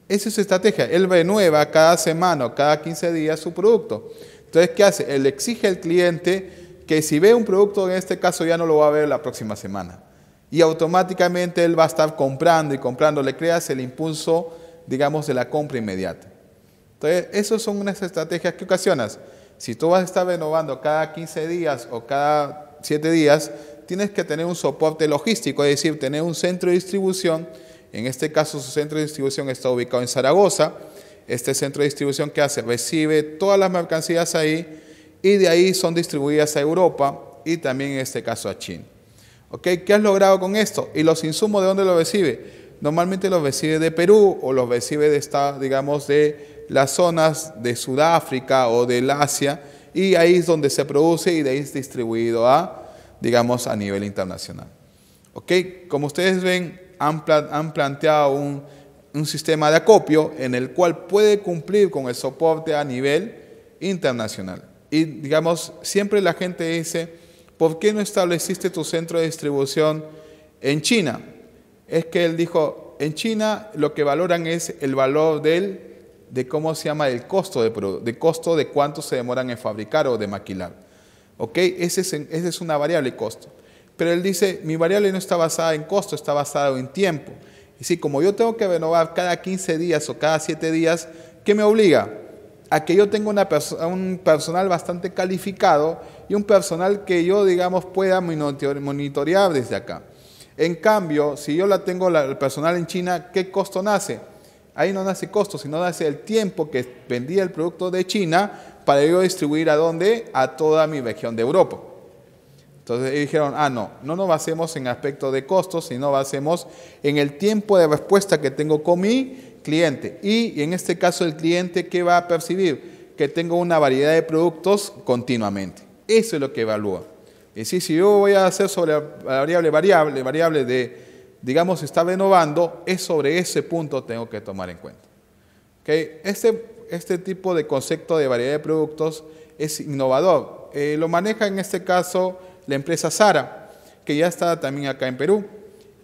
S1: Esa es su estrategia. Él renueva cada semana o cada 15 días su producto. Entonces, ¿qué hace? Él exige al cliente que si ve un producto, en este caso ya no lo va a ver la próxima semana y automáticamente él va a estar comprando y comprando. Le creas el impulso, digamos, de la compra inmediata. Entonces, esas son unas estrategias que ocasionas. Si tú vas a estar renovando cada 15 días o cada 7 días, tienes que tener un soporte logístico, es decir, tener un centro de distribución. En este caso, su centro de distribución está ubicado en Zaragoza. Este centro de distribución que hace recibe todas las mercancías ahí y de ahí son distribuidas a Europa y también en este caso a China. ¿Qué has logrado con esto? ¿Y los insumos de dónde los recibe? Normalmente los recibe de Perú o los recibe de, esta, digamos, de las zonas de Sudáfrica o del Asia y ahí es donde se produce y de ahí es distribuido a, digamos, a nivel internacional. Como ustedes ven, han, planteado un, un sistema de acopio en el cual puede cumplir con el soporte a nivel internacional. Y digamos, siempre la gente dice, ¿por qué no estableciste tu centro de distribución en China? Es que él dijo, en China lo que valoran es el valor del, de cómo se llama, el costo de, costo de cuánto se demoran en fabricar o de maquilar. ¿Ok? esa es una variable costo. Pero él dice, mi variable no está basada en costo, está basada en tiempo. Y si como yo tengo que renovar cada 15 días o cada 7 días, ¿qué me obliga? A que yo tenga una un personal bastante calificado y un personal que yo, digamos, pueda monitorear desde acá. En cambio, si yo la tengo el personal en China, ¿qué costo nace? Ahí no nace costo, sino nace el tiempo que vendía el producto de China para yo distribuir a dónde? A toda mi región de Europa. Entonces dijeron, ah, no, no nos basemos en aspecto de costos, sino basemos en el tiempo de respuesta que tengo con mi cliente. Y en este caso el cliente, ¿qué va a percibir? Que tengo una variedad de productos continuamente. Eso es lo que evalúa. Es decir, si yo voy a hacer sobre la variable variable, variable de, digamos, está renovando, es sobre ese punto tengo que tomar en cuenta. ¿Okay? Este, este tipo de concepto de variedad de productos es innovador. Eh, lo maneja en este caso la empresa Sara, que ya está también acá en Perú,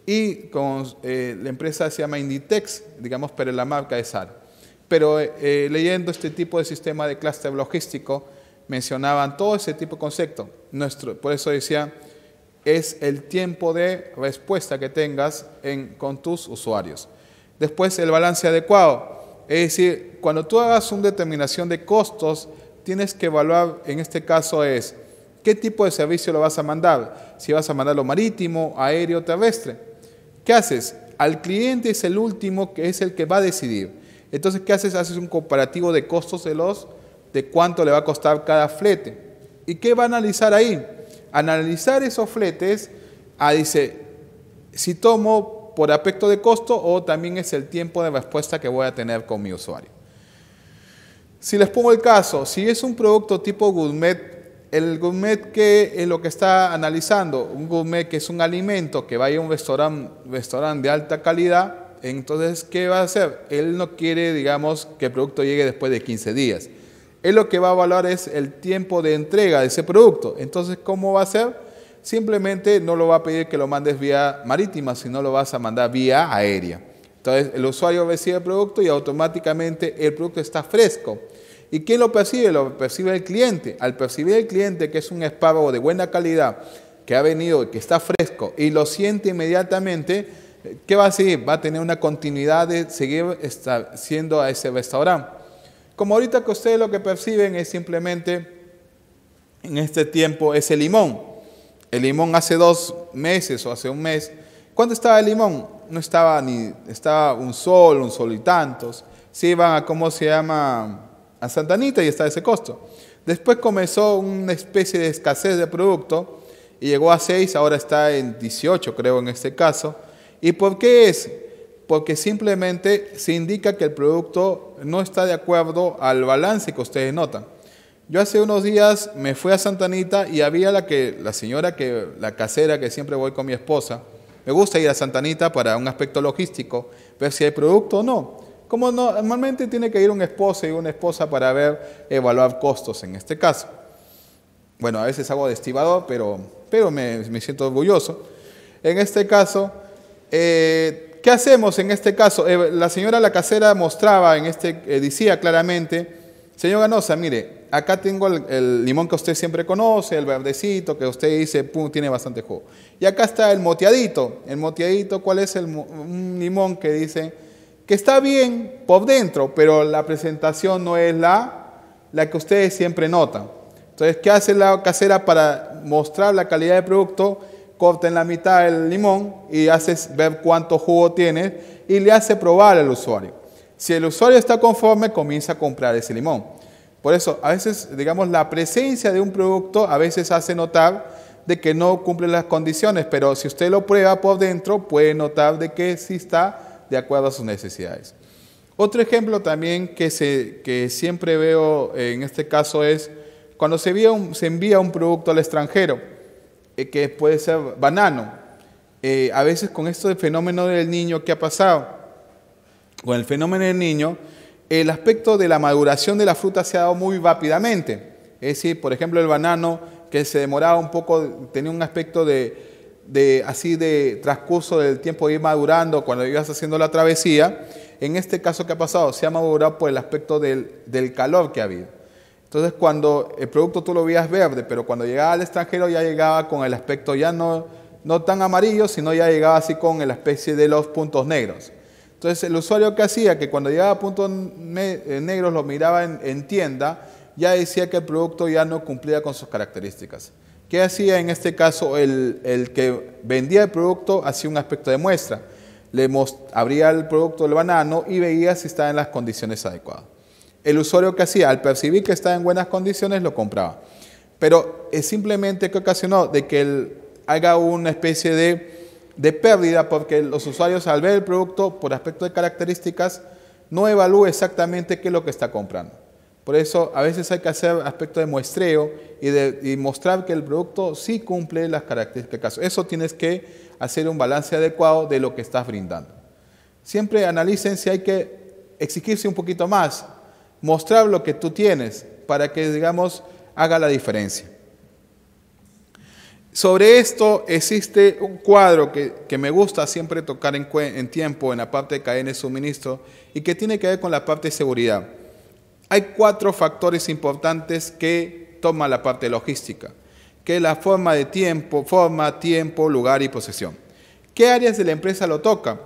S1: y con, eh, la empresa se llama Inditex, digamos, pero la marca es Sara. Pero eh, leyendo este tipo de sistema de clúster logístico, mencionaban todo ese tipo de concepto. Nuestro, por eso decía, es el tiempo de respuesta que tengas con tus usuarios. Después, el balance adecuado. Es decir, cuando tú hagas una determinación de costos, tienes que evaluar, en este caso es, ¿qué tipo de servicio lo vas a mandar? Si vas a mandarlo marítimo, aéreo, terrestre. ¿Qué haces? Al cliente es el último que es el que va a decidir. Entonces, ¿qué haces? Haces un comparativo de costos de los de cuánto le va a costar cada flete. ¿Y qué va a analizar ahí? Analizar esos fletes, a, ah, dice, si tomo por aspecto de costo o también es el tiempo de respuesta que voy a tener con mi usuario. Si les pongo el caso, si es un producto tipo gourmet, el gourmet que es lo que está analizando, un gourmet que es un alimento que vaya a un restaurante de alta calidad, entonces, ¿qué va a hacer? Él no quiere, digamos, que el producto llegue después de 15 días. Él lo que va a evaluar es el tiempo de entrega de ese producto. Entonces, ¿cómo va a ser? Simplemente no lo va a pedir que lo mandes vía marítima, sino lo vas a mandar vía aérea. Entonces, el usuario recibe el producto y automáticamente el producto está fresco. ¿Y quién lo percibe? Lo percibe el cliente. Al percibir el cliente que es un espárrago de buena calidad, que ha venido, que está fresco y lo siente inmediatamente, ¿qué va a hacer? Va a tener una continuidad de seguir siendo a ese restaurante. Como ahorita que ustedes lo que perciben es simplemente en este tiempo ese limón. El limón hace dos meses o hace un mes, ¿cuándo estaba el limón? No estaba ni, estaba un sol, un sol y tantos. Se iban a, ¿cómo se llama? A Santa Anita y estaba ese costo. Después comenzó una especie de escasez de producto y llegó a 6, ahora está en 18 creo en este caso. ¿Y por qué es? porque simplemente se indica que el producto no está de acuerdo al balance que ustedes notan. Yo hace unos días me fui a Santanita y había la que la señora que la casera que siempre voy con mi esposa. Me gusta ir a Santanita para un aspecto logístico, ver si hay producto o no. Como normalmente tiene que ir un esposo y una esposa para ver evaluar costos en este caso. Bueno, a veces hago de pero, pero me, siento orgulloso. En este caso, eh, ¿Qué hacemos en este caso? Eh, la señora la casera mostraba, en este, eh, decía claramente, señor Ganosa, mire, acá tengo el, limón que usted siempre conoce, el verdecito que usted dice, pum, tiene bastante juego Y acá está el moteadito. El moteadito, ¿cuál es el limón que dice que está bien por dentro, pero la presentación no es la, la que ustedes siempre notan? Entonces, ¿qué hace la casera para mostrar la calidad del producto? corta en la mitad el limón y haces ver cuánto jugo tiene y le hace probar al usuario. Si el usuario está conforme, comienza a comprar ese limón. Por eso, a veces, digamos, la presencia de un producto a veces hace notar de que no cumple las condiciones, pero si usted lo prueba por dentro, puede notar de que sí está de acuerdo a sus necesidades. Otro ejemplo también que, se, siempre veo en este caso es cuando se se envía un producto al extranjero. Eh, que puede ser banano. Eh, a veces con esto del fenómeno del niño, ¿qué ha pasado? Con el fenómeno del niño, el aspecto de la maduración de la fruta se ha dado muy rápidamente. Es decir, por ejemplo, el banano que se demoraba un poco, tenía un aspecto de, así de transcurso del tiempo de ir madurando cuando ibas haciendo la travesía. En este caso, que ha pasado? Se ha madurado por el aspecto del, del calor que ha habido. Entonces, cuando el producto tú lo veías verde, pero cuando llegaba al extranjero ya llegaba con el aspecto ya no, no tan amarillo, sino ya llegaba así con la especie de los puntos negros. Entonces, el usuario que hacía que cuando llegaba a puntos eh, negros lo miraba en, tienda, ya decía que el producto ya no cumplía con sus características. ¿Qué hacía en este caso el, que vendía el producto? Hacía un aspecto de muestra. Le abría el producto del banano y veía si estaba en las condiciones adecuadas el usuario que hacía, al percibir que estaba en buenas condiciones, lo compraba. Pero es simplemente que ocasionó de que él haga una especie de, pérdida porque los usuarios al ver el producto por aspecto de características no evalúan exactamente qué es lo que está comprando. Por eso a veces hay que hacer aspecto de muestreo y, de, y mostrar que el producto sí cumple las características. Eso tienes que hacer un balance adecuado de lo que estás brindando. Siempre analicen si hay que exigirse un poquito más mostrar lo que tú tienes para que, digamos, haga la diferencia. Sobre esto existe un cuadro que, me gusta siempre tocar en, tiempo en la parte de cadena de suministro y que tiene que ver con la parte de seguridad. Hay cuatro factores importantes que toma la parte logística, que la forma de tiempo, forma, tiempo, lugar y posesión. ¿Qué áreas de la empresa lo toca?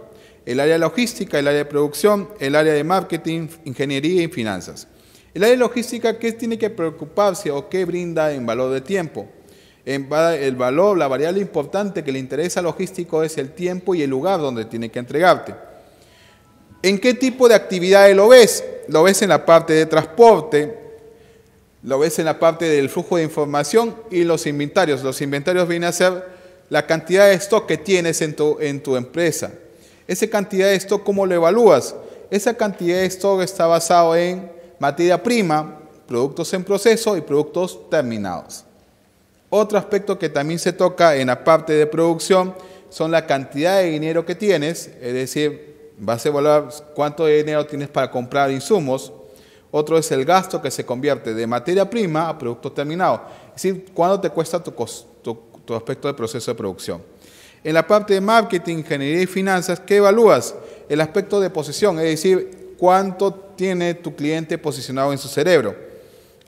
S1: el área logística, el área de producción, el área de marketing, ingeniería y finanzas. El área logística, ¿qué tiene que preocuparse o qué brinda en valor de tiempo? el valor, la variable importante que le interesa al logístico es el tiempo y el lugar donde tiene que entregarte. ¿En qué tipo de actividades lo ves? Lo ves en la parte de transporte, lo ves en la parte del flujo de información y los inventarios. Los inventarios vienen a ser la cantidad de stock que tienes en en tu empresa. Esa cantidad de esto, ¿cómo lo evalúas? Esa cantidad de stock está basado en materia prima, productos en proceso y productos terminados. Otro aspecto que también se toca en la parte de producción son la cantidad de dinero que tienes, es decir, vas a evaluar cuánto dinero tienes para comprar insumos. Otro es el gasto que se convierte de materia prima a producto terminado, es decir, cuánto te cuesta tu aspecto de proceso de producción. En la parte de marketing, ingeniería y finanzas, ¿qué evalúas? El aspecto de posición, es decir, cuánto tiene tu cliente posicionado en su cerebro.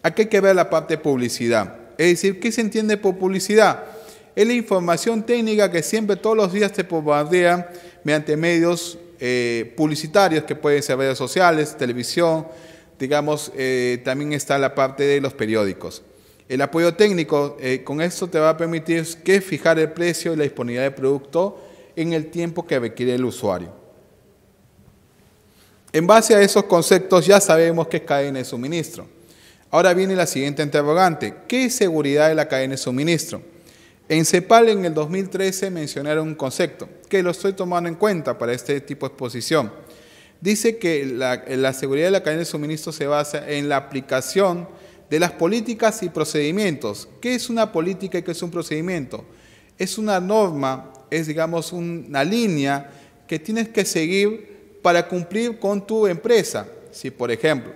S1: Aquí hay que ver la parte de publicidad. Es decir, ¿qué se entiende por publicidad? Es la información técnica que siempre todos los días te bombardea mediante medios eh, publicitarios que pueden ser redes sociales, televisión, digamos, eh, también está la parte de los periódicos. El apoyo técnico, eh, con esto te va a permitir que fijar el precio y la disponibilidad del producto en el tiempo que requiere el usuario. En base a esos conceptos ya sabemos qué es cadena de suministro. Ahora viene la siguiente interrogante. ¿Qué es seguridad de la cadena de suministro? En CEPAL en el 2013 mencionaron un concepto que lo estoy tomando en cuenta para este tipo de exposición. Dice que la, la seguridad de la cadena de suministro se basa en la aplicación de las políticas y procedimientos. ¿Qué es una política y qué es un procedimiento? Es una norma, es digamos una línea que tienes que seguir para cumplir con tu empresa. Si por ejemplo,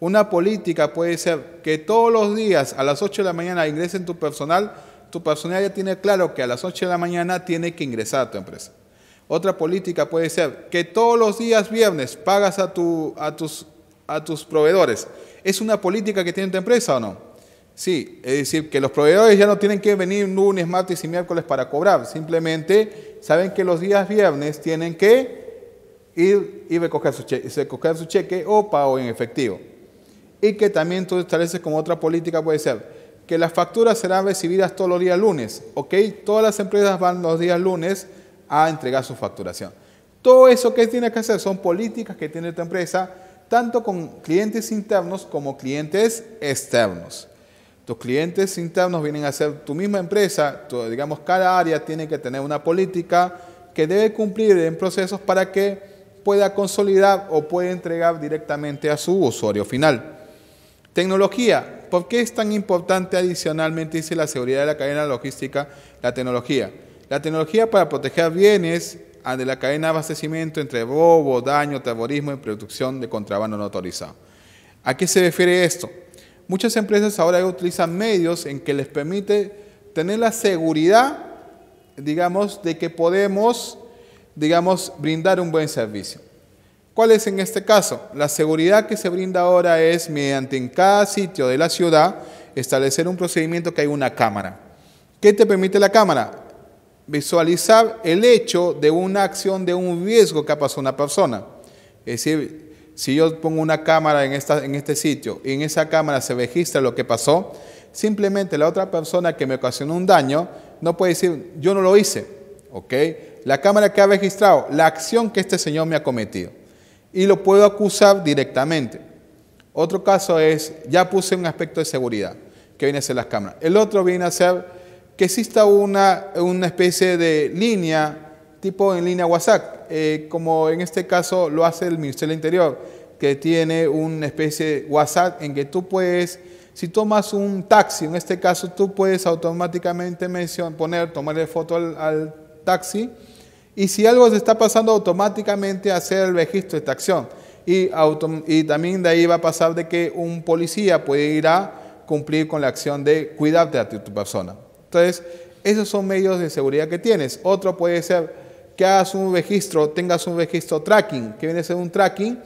S1: una política puede ser que todos los días a las 8 de la mañana ingresen tu personal, tu personal ya tiene claro que a las 8 de la mañana tiene que ingresar a tu empresa. Otra política puede ser que todos los días viernes pagas a, tu, a tus a tus proveedores. ¿Es una política que tiene tu empresa o no? Sí, es decir, que los proveedores ya no tienen que venir lunes, martes y miércoles para cobrar, simplemente saben que los días viernes tienen que ir y recoger su cheque, o pago en efectivo. Y que también tú estableces como otra política puede ser que las facturas serán recibidas todos los días lunes, ¿ok? Todas las empresas van los días lunes a entregar su facturación. Todo eso que tiene que hacer son políticas que tiene tu empresa tanto con clientes internos como clientes externos. Tus clientes internos vienen a ser tu misma empresa, digamos, cada área tiene que tener una política que debe cumplir en procesos para que pueda consolidar o pueda entregar directamente a su usuario final. Tecnología. ¿Por qué es tan importante adicionalmente, dice la seguridad de la cadena logística, la tecnología? La tecnología para proteger bienes, Ah, de la cadena de abastecimiento entre robo, daño, terrorismo y producción de contrabando no autorizado. ¿A qué se refiere esto? Muchas empresas ahora utilizan medios en que les permite tener la seguridad, digamos, de que podemos, digamos, brindar un buen servicio. ¿Cuál es en este caso? La seguridad que se brinda ahora es mediante en cada sitio de la ciudad establecer un procedimiento que hay una cámara. ¿Qué te permite la cámara? visualizar el hecho de una acción, de un riesgo que ha pasado una persona. Es decir, si yo pongo una cámara en, esta, en este sitio y en esa cámara se registra lo que pasó, simplemente la otra persona que me ocasionó un daño no puede decir, yo no lo hice, ¿ok? La cámara que ha registrado la acción que este señor me ha cometido y lo puedo acusar directamente. Otro caso es, ya puse un aspecto de seguridad, que viene a ser las cámaras. El otro viene a ser que exista una, especie de línea, tipo en línea WhatsApp, eh, como en este caso lo hace el Ministerio del Interior, que tiene una especie de WhatsApp en que tú puedes, si tomas un taxi, en este caso tú puedes automáticamente poner, tomarle foto al, taxi, y si algo se está pasando automáticamente hacer el registro de esta acción. Y, y, también de ahí va a pasar de que un policía puede ir a cumplir con la acción de cuidarte a tu persona. Entonces, esos son medios de seguridad que tienes. Otro puede ser que hagas un registro, tengas un registro tracking, que viene a ser un tracking,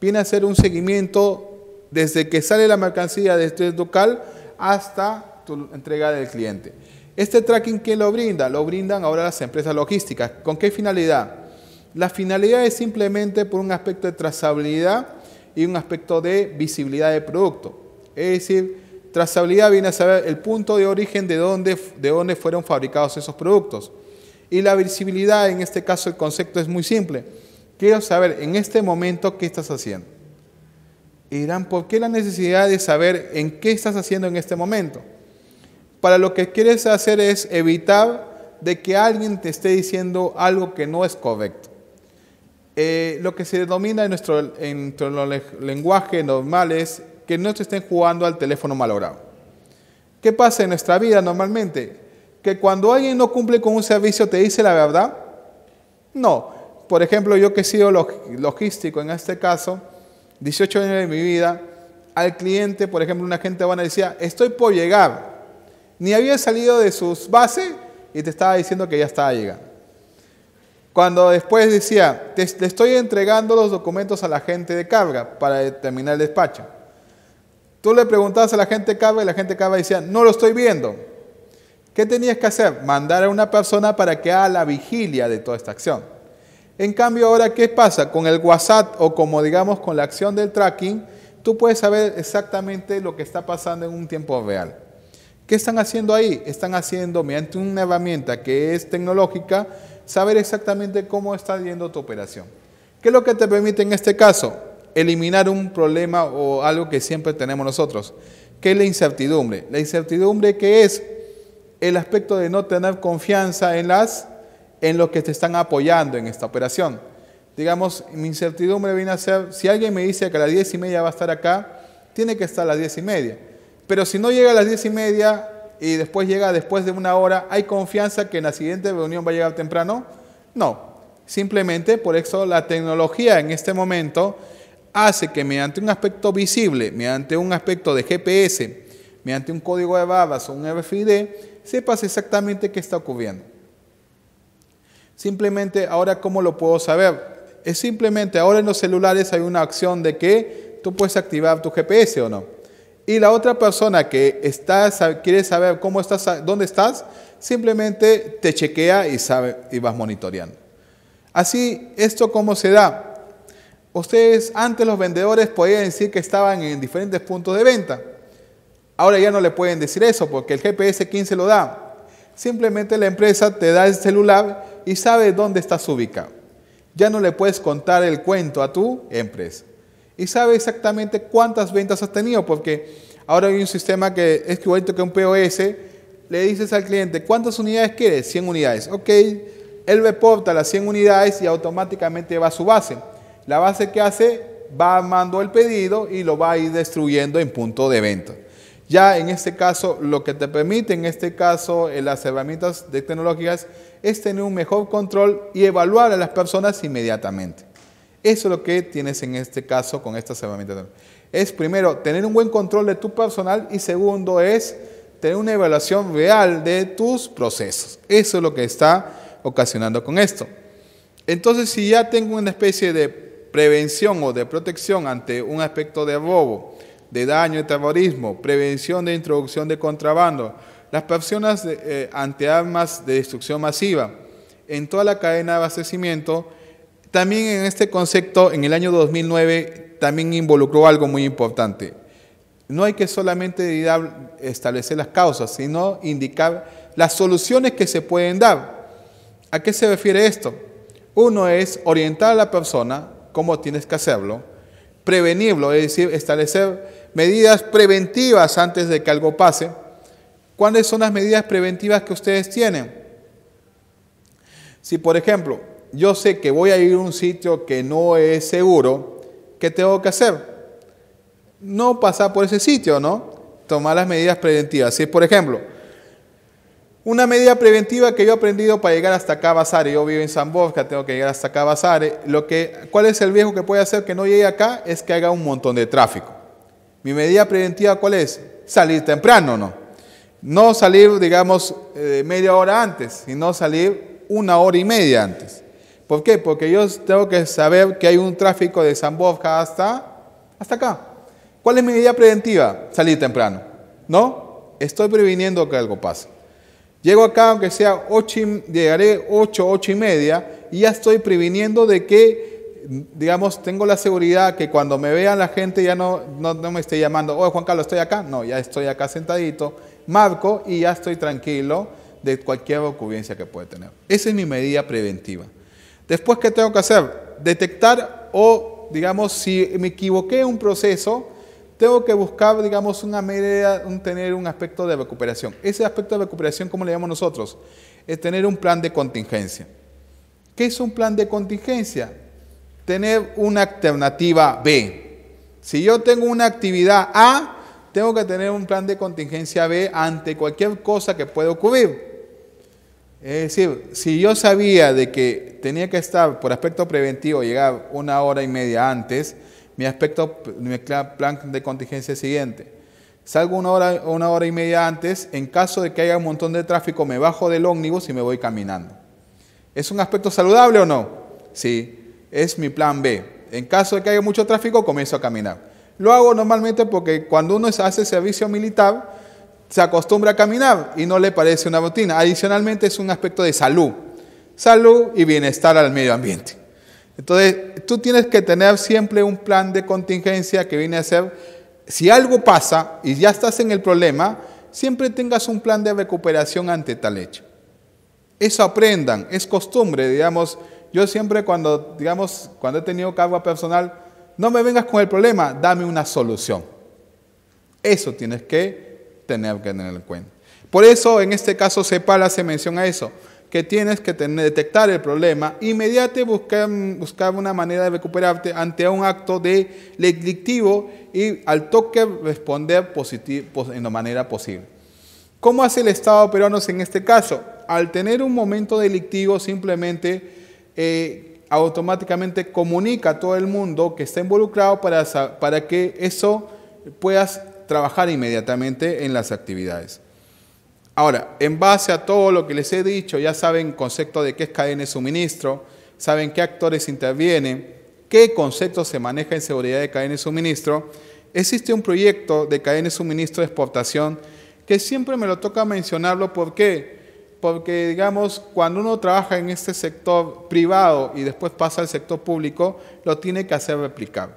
S1: viene a ser un seguimiento desde que sale la mercancía desde el local hasta tu entrega del cliente. Este tracking, ¿quién lo brinda? Lo brindan ahora las empresas logísticas. ¿Con qué finalidad? La finalidad es simplemente por un aspecto de trazabilidad y un aspecto de visibilidad de producto. Es decir, Trazabilidad viene a saber el punto de origen de dónde, de dónde fueron fabricados esos productos. Y la visibilidad, en este caso el concepto es muy simple. Quiero saber en este momento qué estás haciendo. Y dirán, ¿por qué la necesidad de saber en qué estás haciendo en este momento? Para lo que quieres hacer es evitar de que alguien te esté diciendo algo que no es correcto. Eh, lo que se denomina nuestro, en nuestro lenguaje normal es que no se estén jugando al teléfono malogrado. ¿Qué pasa en nuestra vida normalmente? Que cuando alguien no cumple con un servicio, ¿te dice la verdad? No. Por ejemplo, yo que he sido logístico en este caso, 18 años de mi vida, al cliente, por ejemplo, una gente buena decía, estoy por llegar. Ni había salido de sus bases y te estaba diciendo que ya estaba llegando. Cuando después decía, te, estoy entregando los documentos a la gente de carga para terminar el despacho. Tú le preguntabas a la gente cava y la gente cava decía, no lo estoy viendo. ¿Qué tenías que hacer? Mandar a una persona para que haga la vigilia de toda esta acción. En cambio, ahora, ¿qué pasa? Con el WhatsApp o como digamos con la acción del tracking, tú puedes saber exactamente lo que está pasando en un tiempo real. ¿Qué están haciendo ahí? Están haciendo, mediante una herramienta que es tecnológica, saber exactamente cómo está yendo tu operación. ¿Qué es lo que te permite en este caso? eliminar un problema o algo que siempre tenemos nosotros, que es la incertidumbre. La incertidumbre que es el aspecto de no tener confianza en las en los que te están apoyando en esta operación. Digamos, mi incertidumbre viene a ser, si alguien me dice que a las diez y media va a estar acá, tiene que estar a las diez y media. Pero si no llega a las diez y media y después llega después de una hora, ¿hay confianza que en la siguiente reunión va a llegar temprano? No. Simplemente por eso la tecnología en este momento hace que mediante un aspecto visible, mediante un aspecto de GPS, mediante un código de barras o un RFID, sepas exactamente qué está ocurriendo. Simplemente ahora, ¿cómo lo puedo saber? Es simplemente ahora en los celulares hay una acción de que tú puedes activar tu GPS o no. Y la otra persona que está, quiere saber cómo estás, dónde estás, simplemente te chequea y, sabe, y vas monitoreando. Así, ¿esto cómo se da? Ustedes antes los vendedores podían decir que estaban en diferentes puntos de venta. Ahora ya no le pueden decir eso porque el GPS 15 lo da. Simplemente la empresa te da el celular y sabe dónde estás ubicado. Ya no le puedes contar el cuento a tu empresa. Y sabe exactamente cuántas ventas has tenido porque ahora hay un sistema que es igualito que un POS. Le dices al cliente, ¿cuántas unidades quieres? 100 unidades. Ok, él reporta las 100 unidades y automáticamente va a su base la base que hace va armando el pedido y lo va a ir destruyendo en punto de venta. Ya en este caso, lo que te permite, en este caso, en las herramientas tecnológicas, es tener un mejor control y evaluar a las personas inmediatamente. Eso es lo que tienes en este caso con estas herramientas. Es primero, tener un buen control de tu personal y segundo es tener una evaluación real de tus procesos. Eso es lo que está ocasionando con esto. Entonces, si ya tengo una especie de prevención o de protección ante un aspecto de robo, de daño y terrorismo, prevención de introducción de contrabando, las personas eh, ante armas de destrucción masiva, en toda la cadena de abastecimiento, también en este concepto, en el año 2009, también involucró algo muy importante. No hay que solamente establecer las causas, sino indicar las soluciones que se pueden dar. ¿A qué se refiere esto? Uno es orientar a la persona cómo tienes que hacerlo, prevenirlo, es decir, establecer medidas preventivas antes de que algo pase. ¿Cuáles son las medidas preventivas que ustedes tienen? Si, por ejemplo, yo sé que voy a ir a un sitio que no es seguro, ¿qué tengo que hacer? No pasar por ese sitio, ¿no? Tomar las medidas preventivas. Si, por ejemplo, una medida preventiva que yo he aprendido para llegar hasta acá a Basare, yo vivo en San tengo que llegar hasta acá Basare, lo que, ¿cuál es el riesgo que puede hacer que no llegue acá? Es que haga un montón de tráfico. Mi medida preventiva, ¿cuál es? Salir temprano, ¿no? No salir, digamos, eh, media hora antes, sino salir una hora y media antes. ¿Por qué? Porque yo tengo que saber que hay un tráfico de San hasta, hasta acá. ¿Cuál es mi medida preventiva? Salir temprano, ¿no? Estoy previniendo que algo pase. Llego acá, aunque sea 8 llegaré 8, 8 y media, y ya estoy previniendo de que, digamos, tengo la seguridad que cuando me vean la gente ya no, no, me esté llamando, oye Juan Carlos, estoy acá. No, ya estoy acá sentadito, marco y ya estoy tranquilo de cualquier ocurrencia que pueda tener. Esa es mi medida preventiva. Después, ¿qué tengo que hacer? Detectar o, digamos, si me equivoqué en un proceso, tengo que buscar, digamos, una medida, tener un aspecto de recuperación. Ese aspecto de recuperación, ¿cómo le llamamos nosotros? Es tener un plan de contingencia. ¿Qué es un plan de contingencia? Tener una alternativa B. Si yo tengo una actividad A, tengo que tener un plan de contingencia B ante cualquier cosa que pueda ocurrir. Es decir, si yo sabía de que tenía que estar por aspecto preventivo, llegar una hora y media antes, mi aspecto, mi plan de contingencia es siguiente. Salgo una hora, una hora y media antes, en caso de que haya un montón de tráfico, me bajo del ómnibus y me voy caminando. ¿Es un aspecto saludable o no? Sí, es mi plan B. En caso de que haya mucho tráfico, comienzo a caminar. Lo hago normalmente porque cuando uno hace servicio militar, se acostumbra a caminar y no le parece una botina. Adicionalmente es un aspecto de salud, salud y bienestar al medio ambiente. Entonces, tú tienes que tener siempre un plan de contingencia que viene a ser, si algo pasa y ya estás en el problema, siempre tengas un plan de recuperación ante tal hecho. Eso aprendan, es costumbre, digamos. Yo siempre cuando, digamos, cuando he tenido cargo personal, no me vengas con el problema, dame una solución. Eso tienes que tener que tener en cuenta. Por eso en este caso Cepala se menciona eso que tienes que detectar el problema, inmediatamente buscar, buscar una manera de recuperarte ante un acto delictivo y al toque responder positivo, en la manera posible. ¿Cómo hace el Estado peruano en este caso? Al tener un momento delictivo, simplemente eh, automáticamente comunica a todo el mundo que está involucrado para que eso puedas trabajar inmediatamente en las actividades. Ahora, en base a todo lo que les he dicho, ya saben concepto de qué es cadena de suministro, saben qué actores intervienen, qué concepto se maneja en seguridad de cadena de suministro. Existe un proyecto de cadena de suministro de exportación que siempre me lo toca mencionarlo. ¿Por qué? Porque, digamos, cuando uno trabaja en este sector privado y después pasa al sector público, lo tiene que hacer replicar.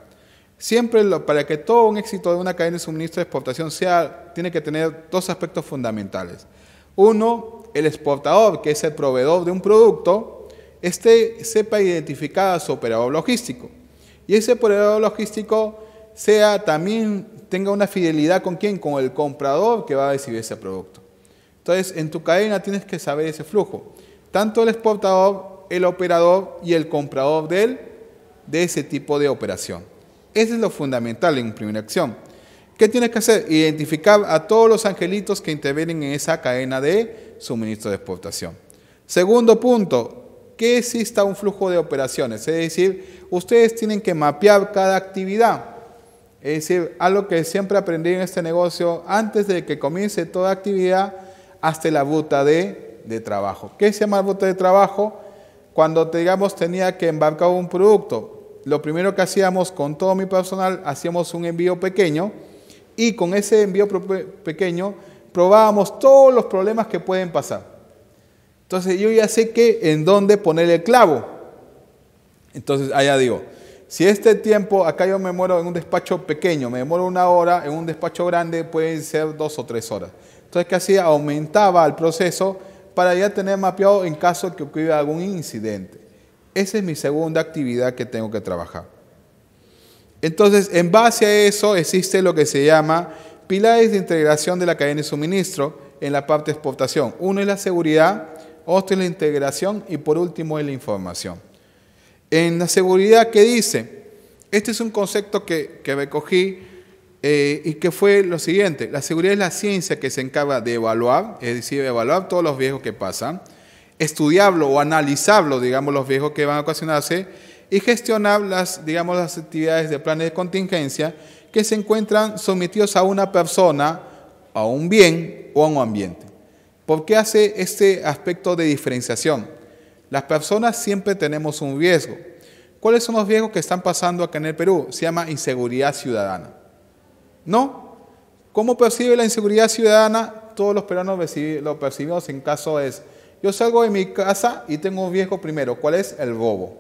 S1: Siempre para que todo un éxito de una cadena de suministro de exportación sea, tiene que tener dos aspectos fundamentales. Uno, el exportador, que es el proveedor de un producto, este sepa identificar a su operador logístico. Y ese operador logístico sea también tenga una fidelidad con quién, con el comprador que va a recibir ese producto. Entonces, en tu cadena tienes que saber ese flujo. Tanto el exportador, el operador y el comprador de él, de ese tipo de operación. Eso es lo fundamental en primera acción. ¿Qué tienes que hacer? Identificar a todos los angelitos que intervienen en esa cadena de suministro de exportación. Segundo punto, que exista un flujo de operaciones. Es decir, ustedes tienen que mapear cada actividad. Es decir, algo que siempre aprendí en este negocio, antes de que comience toda actividad, hasta la ruta de, de trabajo. ¿Qué se llama ruta de trabajo? Cuando, digamos, tenía que embarcar un producto, lo primero que hacíamos con todo mi personal, hacíamos un envío pequeño y con ese envío pequeño probábamos todos los problemas que pueden pasar. Entonces yo ya sé que en dónde poner el clavo. Entonces allá digo, si este tiempo, acá yo me muero en un despacho pequeño, me demoro una hora, en un despacho grande pueden ser dos o tres horas. Entonces, ¿qué hacía? Aumentaba el proceso para ya tener mapeado en caso que ocurriera algún incidente. Esa es mi segunda actividad que tengo que trabajar. Entonces, en base a eso existe lo que se llama pilares de integración de la cadena de suministro en la parte de exportación. Uno es la seguridad, otro es la integración y por último es la información. En la seguridad, ¿qué dice? Este es un concepto que, que recogí eh, y que fue lo siguiente. La seguridad es la ciencia que se encarga de evaluar, es decir, evaluar todos los riesgos que pasan, estudiarlo o analizarlo, digamos, los riesgos que van a ocasionarse y gestionar las, digamos, las actividades de planes de contingencia que se encuentran sometidos a una persona, a un bien o a un ambiente. ¿Por qué hace este aspecto de diferenciación? Las personas siempre tenemos un riesgo. ¿Cuáles son los riesgos que están pasando acá en el Perú? Se llama inseguridad ciudadana. ¿No? ¿Cómo percibe la inseguridad ciudadana? Todos los peruanos lo percibimos en caso es yo salgo de mi casa y tengo un viejo primero. ¿Cuál es? El bobo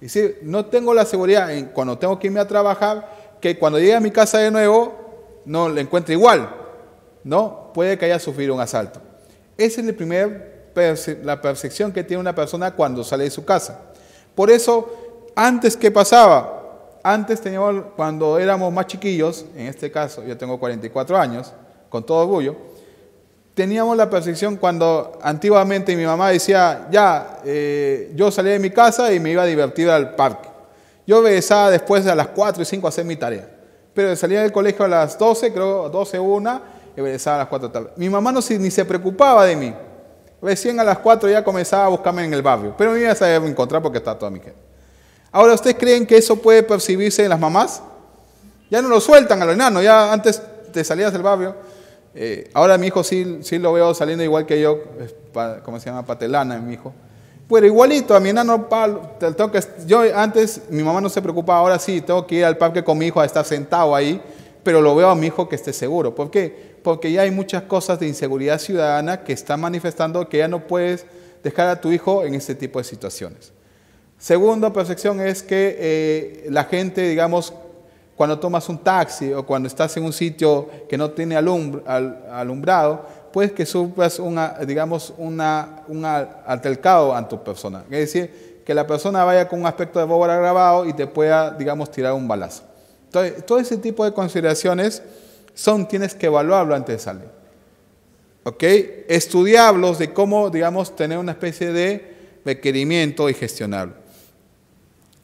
S1: Y si no tengo la seguridad en, cuando tengo que irme a trabajar, que cuando llegue a mi casa de nuevo, no le encuentre igual. No, puede que haya sufrido un asalto. Esa es la primera la percepción que tiene una persona cuando sale de su casa. Por eso, antes que pasaba, antes teníamos, cuando éramos más chiquillos, en este caso yo tengo 44 años, con todo orgullo, teníamos la percepción cuando antiguamente mi mamá decía, ya, eh, yo salía de mi casa y me iba a divertir al parque. Yo regresaba después a las 4 y 5 a hacer mi tarea. Pero salía del colegio a las 12, creo 12, 1, y regresaba a las 4 de tarde. Mi mamá no, ni se preocupaba de mí. Recién a las 4 ya comenzaba a buscarme en el barrio. Pero me iba a saber encontrar porque estaba toda mi gente. Ahora, ¿ustedes creen que eso puede percibirse en las mamás? Ya no lo sueltan a los enanos, ya antes te salías del barrio eh, ahora mi hijo sí, sí lo veo saliendo igual que yo, como se llama? Patelana, mi hijo. Pero igualito, a mi enano tengo que, yo antes mi mamá no se preocupaba, ahora sí, tengo que ir al parque con mi hijo a estar sentado ahí, pero lo veo a mi hijo que esté seguro. ¿Por qué? Porque ya hay muchas cosas de inseguridad ciudadana que están manifestando que ya no puedes dejar a tu hijo en este tipo de situaciones. Segunda percepción es que eh, la gente, digamos, cuando tomas un taxi o cuando estás en un sitio que no tiene alumbrado, puedes que sufras una, digamos, una, un altercado a tu persona. Es decir, que la persona vaya con un aspecto de bóveda grabado y te pueda, digamos, tirar un balazo. Entonces, todo ese tipo de consideraciones son, tienes que evaluarlo antes de salir. ¿Ok? Estudiarlos de cómo, digamos, tener una especie de requerimiento y gestionarlo.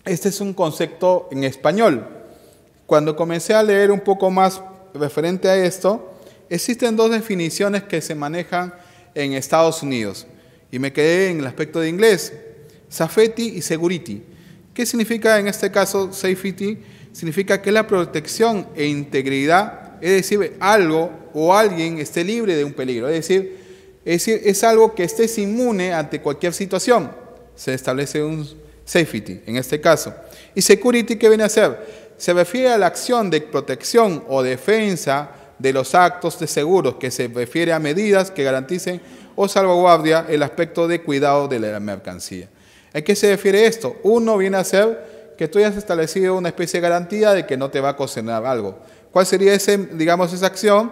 S1: Este es un concepto en español, cuando comencé a leer un poco más referente a esto, existen dos definiciones que se manejan en Estados Unidos y me quedé en el aspecto de inglés, safety y security. ¿Qué significa en este caso safety? Significa que la protección e integridad, es decir, algo o alguien esté libre de un peligro, es decir, es, algo que estés inmune ante cualquier situación. Se establece un safety en este caso. ¿Y security qué viene a ser? se refiere a la acción de protección o defensa de los actos de seguros, que se refiere a medidas que garanticen o salvaguardia el aspecto de cuidado de la mercancía. ¿A qué se refiere esto? Uno viene a ser que tú hayas establecido una especie de garantía de que no te va a cocinar algo. ¿Cuál sería ese, digamos, esa acción?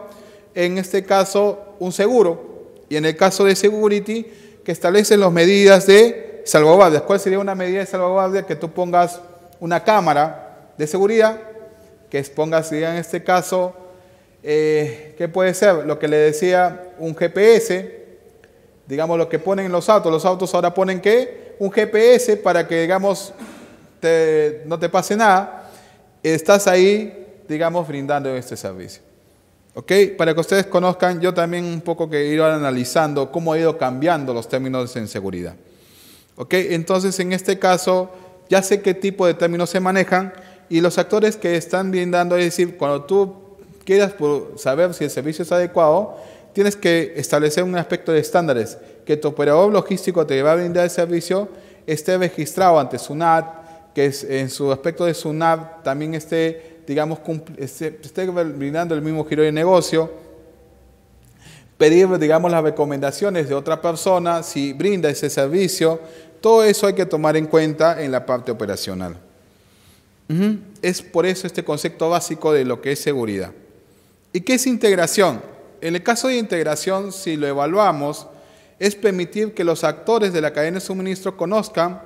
S1: En este caso, un seguro. Y en el caso de security, que establecen las medidas de salvaguardia. ¿Cuál sería una medida de salvaguardia? Que tú pongas una cámara de seguridad, que exponga, si en este caso, eh, ¿qué puede ser? Lo que le decía un GPS, digamos lo que ponen en los autos, los autos ahora ponen qué? Un GPS para que, digamos, no te pase nada, estás ahí, digamos, brindando este servicio. ¿Ok? Para que ustedes conozcan, yo también un poco que ir analizando cómo ha ido cambiando los términos en seguridad. ¿Ok? Entonces, en este caso, ya sé qué tipo de términos se manejan, y los actores que están brindando, es decir, cuando tú quieras saber si el servicio es adecuado, tienes que establecer un aspecto de estándares, que tu operador logístico te va a brindar el servicio esté registrado ante SUNAT, que en su aspecto de SUNAT también esté, digamos, esté, brindando el mismo giro de negocio, pedir, digamos, las recomendaciones de otra persona si brinda ese servicio, todo eso hay que tomar en cuenta en la parte operacional. Es por eso este concepto básico de lo que es seguridad. ¿Y qué es integración? En el caso de integración, si lo evaluamos, es permitir que los actores de la cadena de suministro conozcan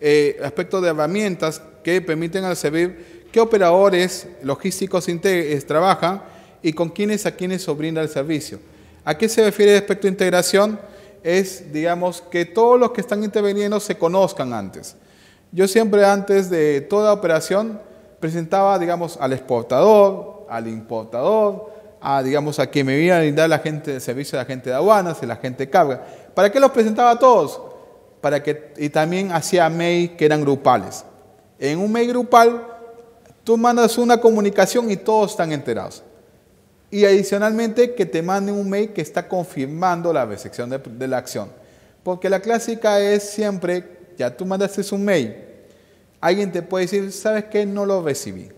S1: eh, aspectos de herramientas que permiten al servir qué operadores logísticos trabajan y con quiénes a quienes se brinda el servicio. ¿A qué se refiere el aspecto de integración? Es, digamos, que todos los que están interviniendo se conozcan antes. Yo siempre antes de toda operación presentaba, digamos, al exportador, al importador, a, digamos, a quien me viene a brindar la gente, de servicio la gente de aduanas, la gente de carga. ¿Para qué los presentaba a todos? Para que, y también hacía mail que eran grupales. En un mail grupal, tú mandas una comunicación y todos están enterados. Y adicionalmente que te manden un mail que está confirmando la recepción de, de la acción. Porque la clásica es siempre ya tú mandaste un mail. Alguien te puede decir, ¿sabes qué? No lo recibí.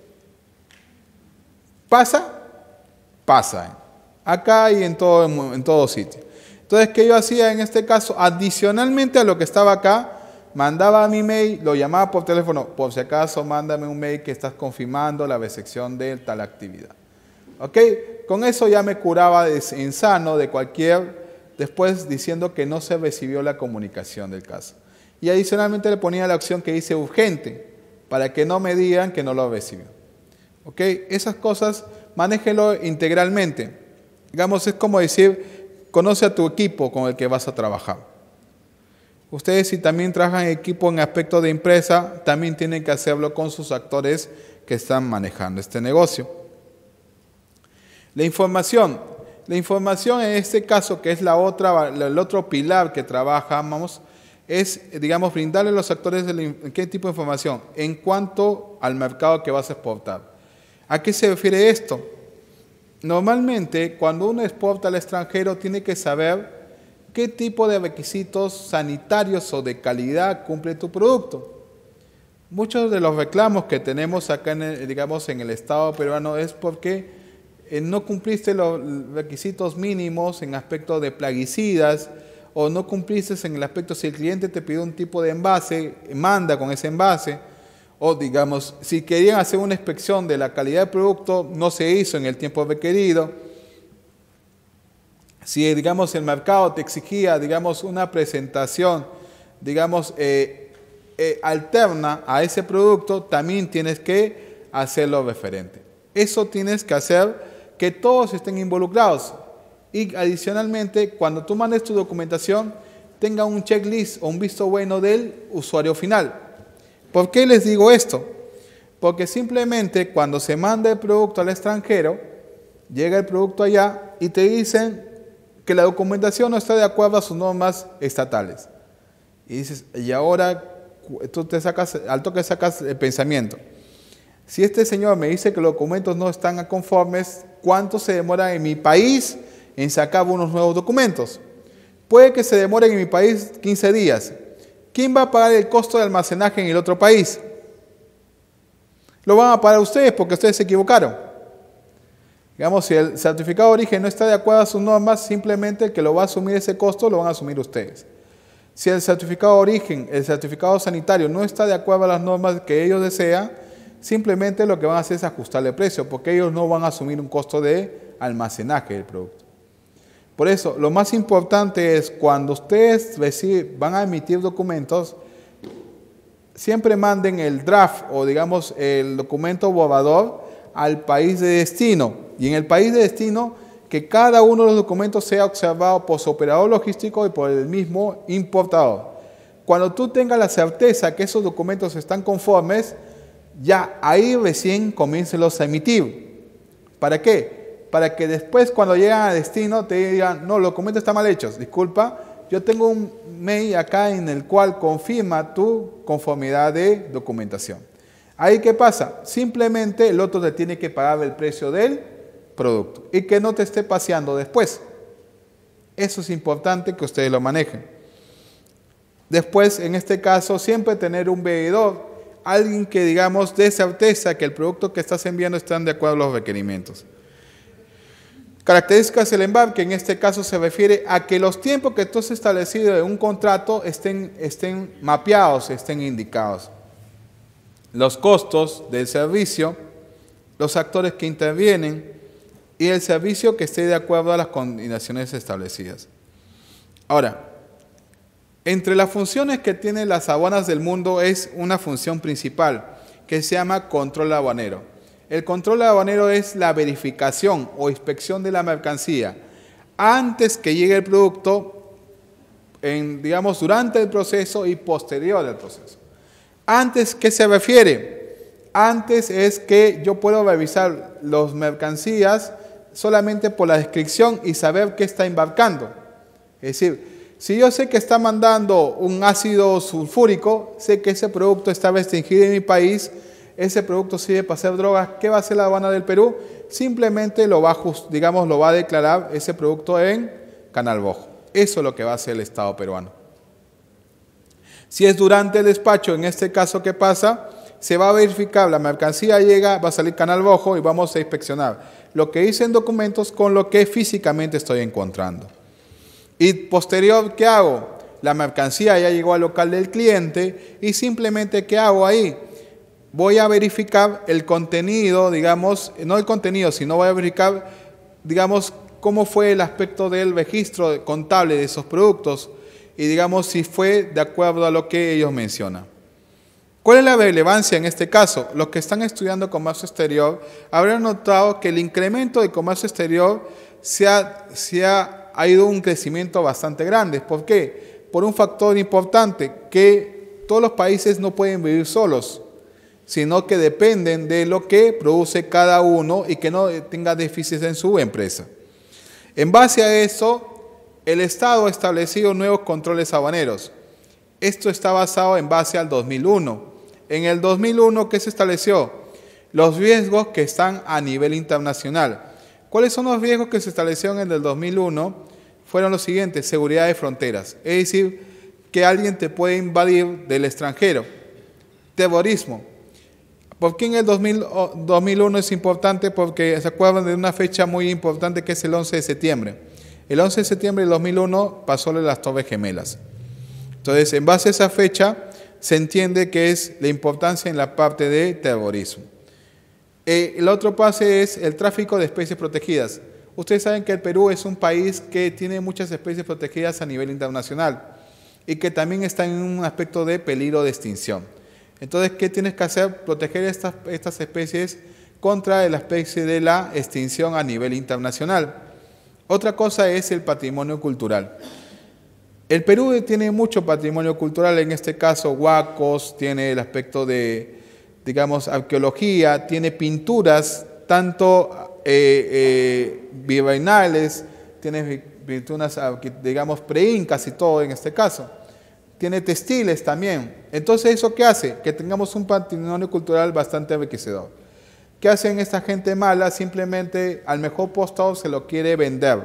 S1: ¿Pasa? Pasa. Acá y en todo, en todo sitio. Entonces, ¿qué yo hacía en este caso? Adicionalmente a lo que estaba acá, mandaba mi mail, lo llamaba por teléfono, por si acaso mándame un mail que estás confirmando la resección de tal actividad. ¿Ok? Con eso ya me curaba de, en sano de cualquier, después diciendo que no se recibió la comunicación del caso y adicionalmente le ponía la opción que dice urgente, para que no me digan que no lo recibió. ¿Ok? Esas cosas, manéjelo integralmente. Digamos, es como decir, conoce a tu equipo con el que vas a trabajar. Ustedes si también trabajan en equipo en aspecto de empresa, también tienen que hacerlo con sus actores que están manejando este negocio. La información. La información en este caso, que es la otra, el otro pilar que trabajamos, es, digamos, brindarle a los actores qué tipo de información en cuanto al mercado que vas a exportar. ¿A qué se refiere esto? Normalmente, cuando uno exporta al extranjero, tiene que saber qué tipo de requisitos sanitarios o de calidad cumple tu producto. Muchos de los reclamos que tenemos acá, en digamos, en el Estado peruano es porque eh, no cumpliste los requisitos mínimos en aspecto de plaguicidas, o no cumpliste en el aspecto si el cliente te pidió un tipo de envase, manda con ese envase, o digamos, si querían hacer una inspección de la calidad del producto, no se hizo en el tiempo requerido. Si, digamos, el mercado te exigía, digamos, una presentación, digamos, eh, eh, alterna a ese producto, también tienes que hacerlo referente. Eso tienes que hacer que todos estén involucrados. Y adicionalmente, cuando tú mandes tu documentación, tenga un checklist o un visto bueno del usuario final. ¿Por qué les digo esto? Porque simplemente cuando se manda el producto al extranjero, llega el producto allá y te dicen que la documentación no está de acuerdo a sus normas estatales. Y dices, y ahora tú te sacas, al toque sacas el pensamiento. Si este señor me dice que los documentos no están conformes, ¿cuánto se demora en mi país en sacar unos nuevos documentos. Puede que se demore en mi país 15 días. ¿Quién va a pagar el costo de almacenaje en el otro país? Lo van a pagar ustedes porque ustedes se equivocaron. Digamos, si el certificado de origen no está de acuerdo a sus normas, simplemente el que lo va a asumir ese costo lo van a asumir ustedes. Si el certificado de origen, el certificado sanitario no está de acuerdo a las normas que ellos desean, simplemente lo que van a hacer es ajustarle el precio, porque ellos no van a asumir un costo de almacenaje del producto. Por eso, lo más importante es cuando ustedes van a emitir documentos, siempre manden el draft o digamos el documento borrador al país de destino. Y en el país de destino, que cada uno de los documentos sea observado por su operador logístico y por el mismo importador. Cuando tú tengas la certeza que esos documentos están conformes, ya ahí recién los a emitir. ¿Para qué? para que después cuando llegan a destino te digan, no, los documentos está mal hechos, disculpa, yo tengo un mail acá en el cual confirma tu conformidad de documentación. Ahí qué pasa? Simplemente el otro te tiene que pagar el precio del producto y que no te esté paseando después. Eso es importante que ustedes lo manejen. Después, en este caso, siempre tener un veedor, alguien que digamos dé certeza que el producto que estás enviando está de acuerdo a los requerimientos. Características del embarque en este caso se refiere a que los tiempos que todos establecido en un contrato estén, estén mapeados, estén indicados. Los costos del servicio, los actores que intervienen y el servicio que esté de acuerdo a las combinaciones establecidas. Ahora, entre las funciones que tienen las aduanas del mundo es una función principal que se llama control aduanero. El control aduanero es la verificación o inspección de la mercancía antes que llegue el producto, digamos, durante el proceso y posterior al proceso. Antes, ¿qué se refiere? Antes es que yo puedo revisar las mercancías solamente por la descripción y saber qué está embarcando. Es decir, si yo sé que está mandando un ácido sulfúrico, sé que ese producto está restringido en mi país, ese producto sigue para hacer drogas, ¿qué va a hacer la aduana del Perú? Simplemente lo va, digamos, lo va a declarar ese producto en Canal Bojo. Eso es lo que va a hacer el Estado peruano. Si es durante el despacho, en este caso, ¿qué pasa? Se va a verificar, la mercancía llega, va a salir Canal Bojo y vamos a inspeccionar lo que hice en documentos con lo que físicamente estoy encontrando. Y posterior, ¿qué hago? La mercancía ya llegó al local del cliente y simplemente ¿qué hago ahí? voy a verificar el contenido, digamos, no el contenido, sino voy a verificar, digamos, cómo fue el aspecto del registro contable de esos productos y digamos si fue de acuerdo a lo que ellos mencionan. ¿Cuál es la relevancia en este caso? Los que están estudiando comercio exterior habrán notado que el incremento de comercio exterior se ha, se ha, ido un crecimiento bastante grande. ¿Por qué? Por un factor importante, que todos los países no pueden vivir solos sino que dependen de lo que produce cada uno y que no tenga déficit en su empresa. En base a eso, el Estado ha establecido nuevos controles habaneros. Esto está basado en base al 2001. En el 2001, ¿qué se estableció? Los riesgos que están a nivel internacional. ¿Cuáles son los riesgos que se establecieron en el 2001? Fueron los siguientes, seguridad de fronteras. Es decir, que alguien te puede invadir del extranjero. Terrorismo, ¿Por qué en el 2001 es importante? Porque se acuerdan de una fecha muy importante que es el 11 de septiembre. El 11 de septiembre del 2001 pasó las Torres Gemelas. Entonces, en base a esa fecha, se entiende que es la importancia en la parte de terrorismo. Eh, el otro pase es el tráfico de especies protegidas. Ustedes saben que el Perú es un país que tiene muchas especies protegidas a nivel internacional y que también está en un aspecto de peligro de extinción. Entonces, ¿qué tienes que hacer? Proteger estas, especies contra la especie de la extinción a nivel internacional. Otra cosa es el patrimonio cultural. El Perú tiene mucho patrimonio cultural, en este caso huacos, tiene el aspecto de, digamos, arqueología, tiene pinturas, tanto eh, eh tiene pinturas, digamos, pre-incas y todo en este caso tiene textiles también. Entonces, ¿eso qué hace? Que tengamos un patrimonio cultural bastante enriquecedor. ¿Qué hacen esta gente mala? Simplemente al mejor postado se lo quiere vender.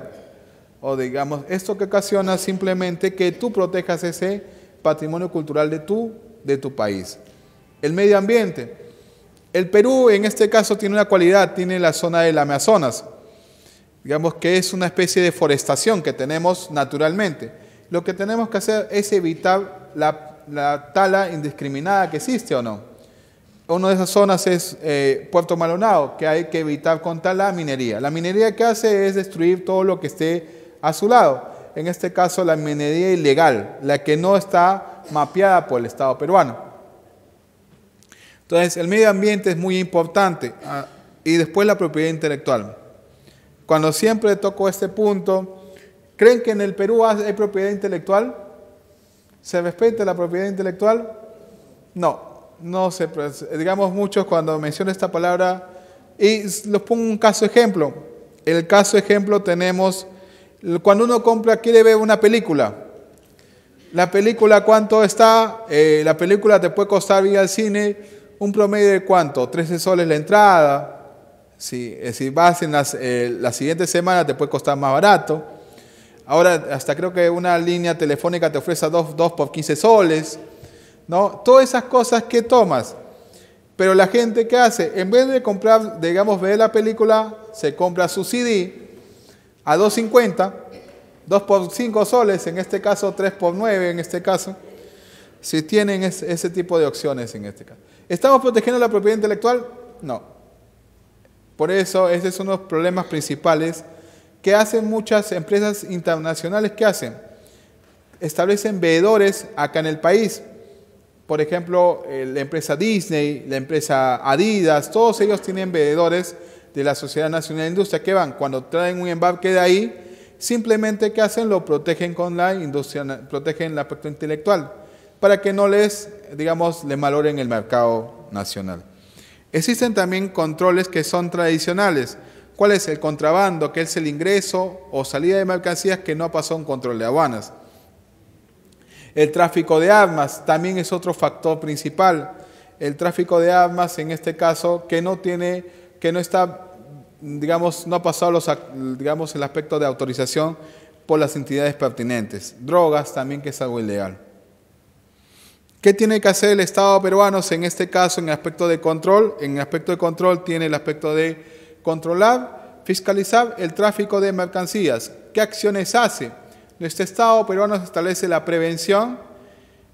S1: O digamos, esto que ocasiona simplemente que tú protejas ese patrimonio cultural de tu, de tu país. El medio ambiente. El Perú en este caso tiene una cualidad, tiene la zona del Amazonas. Digamos que es una especie de forestación que tenemos naturalmente lo que tenemos que hacer es evitar la, la tala indiscriminada que existe o no. Una de esas zonas es eh, Puerto malonado que hay que evitar con tala minería. La minería que hace es destruir todo lo que esté a su lado. En este caso, la minería ilegal, la que no está mapeada por el Estado peruano. Entonces, el medio ambiente es muy importante. Ah, y después la propiedad intelectual. Cuando siempre toco este punto, ¿Creen que en el Perú hay propiedad intelectual? ¿Se respeta la propiedad intelectual? No, no se, digamos muchos cuando menciono esta palabra, y les pongo un caso ejemplo. El caso ejemplo tenemos, cuando uno compra, quiere ver una película. La película, ¿cuánto está? Eh, la película te puede costar ir al cine un promedio de cuánto? 13 soles la entrada. Si, eh, si vas en las, eh, la siguiente semana, te puede costar más barato. Ahora hasta creo que una línea telefónica te ofrece 2 dos, por 15 soles. ¿no? Todas esas cosas que tomas. Pero la gente que hace, en vez de comprar, digamos, ver la película, se compra su CD a 2.50, 2 por 5 soles, en este caso 3 por 9, en este caso, si tienen ese tipo de opciones en este caso. ¿Estamos protegiendo la propiedad intelectual? No. Por eso, ese es uno de los problemas principales ¿Qué hacen muchas empresas internacionales? ¿Qué hacen? Establecen veedores acá en el país. Por ejemplo, eh, la empresa Disney, la empresa Adidas, todos ellos tienen veedores de la Sociedad Nacional de Industria que van cuando traen un embarque de ahí, simplemente ¿qué hacen? Lo protegen con la industria, protegen la propiedad intelectual para que no les, digamos, le maloren el mercado nacional. Existen también controles que son tradicionales. ¿Cuál es el contrabando? Que es el ingreso o salida de mercancías que no pasó un control de aduanas. El tráfico de armas también es otro factor principal. El tráfico de armas, en este caso, que no tiene, que no está, digamos, no ha pasado los, digamos, el aspecto de autorización por las entidades pertinentes. Drogas también, que es algo ilegal. ¿Qué tiene que hacer el Estado peruano en este caso en el aspecto de control? En el aspecto de control tiene el aspecto de controlar, fiscalizar el tráfico de mercancías. ¿Qué acciones hace? Nuestro Estado peruano establece la prevención.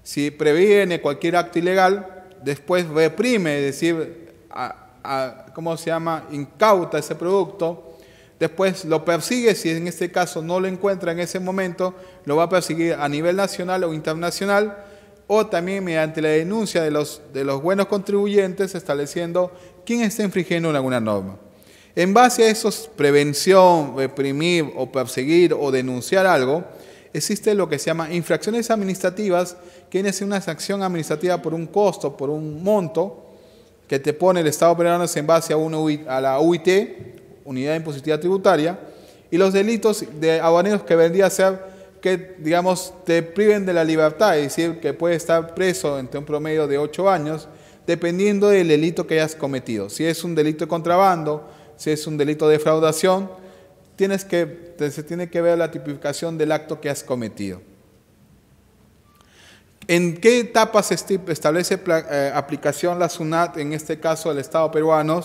S1: Si previene cualquier acto ilegal, después reprime, es decir, ¿cómo se llama? Incauta ese producto después lo persigue, si en este caso no lo encuentra en ese momento, lo va a perseguir a nivel nacional o internacional, o también mediante la denuncia de los, de los buenos contribuyentes estableciendo quién está infringiendo alguna norma. En base a eso, prevención, reprimir o perseguir o denunciar algo, existe lo que se llama infracciones administrativas, que es una sanción administrativa por un costo, por un monto que te pone el Estado peruano en base a, la UIT, Unidad Impositiva Tributaria, y los delitos de aboneros que vendría a ser que, digamos, te priven de la libertad, es decir, que puedes estar preso entre un promedio de 8 años, dependiendo del delito que hayas cometido. Si es un delito de contrabando, si es un delito de defraudación, tienes que, se tiene que ver la tipificación del acto que has cometido. ¿En qué etapas establece eh, aplicación la SUNAT, en este caso el Estado peruano?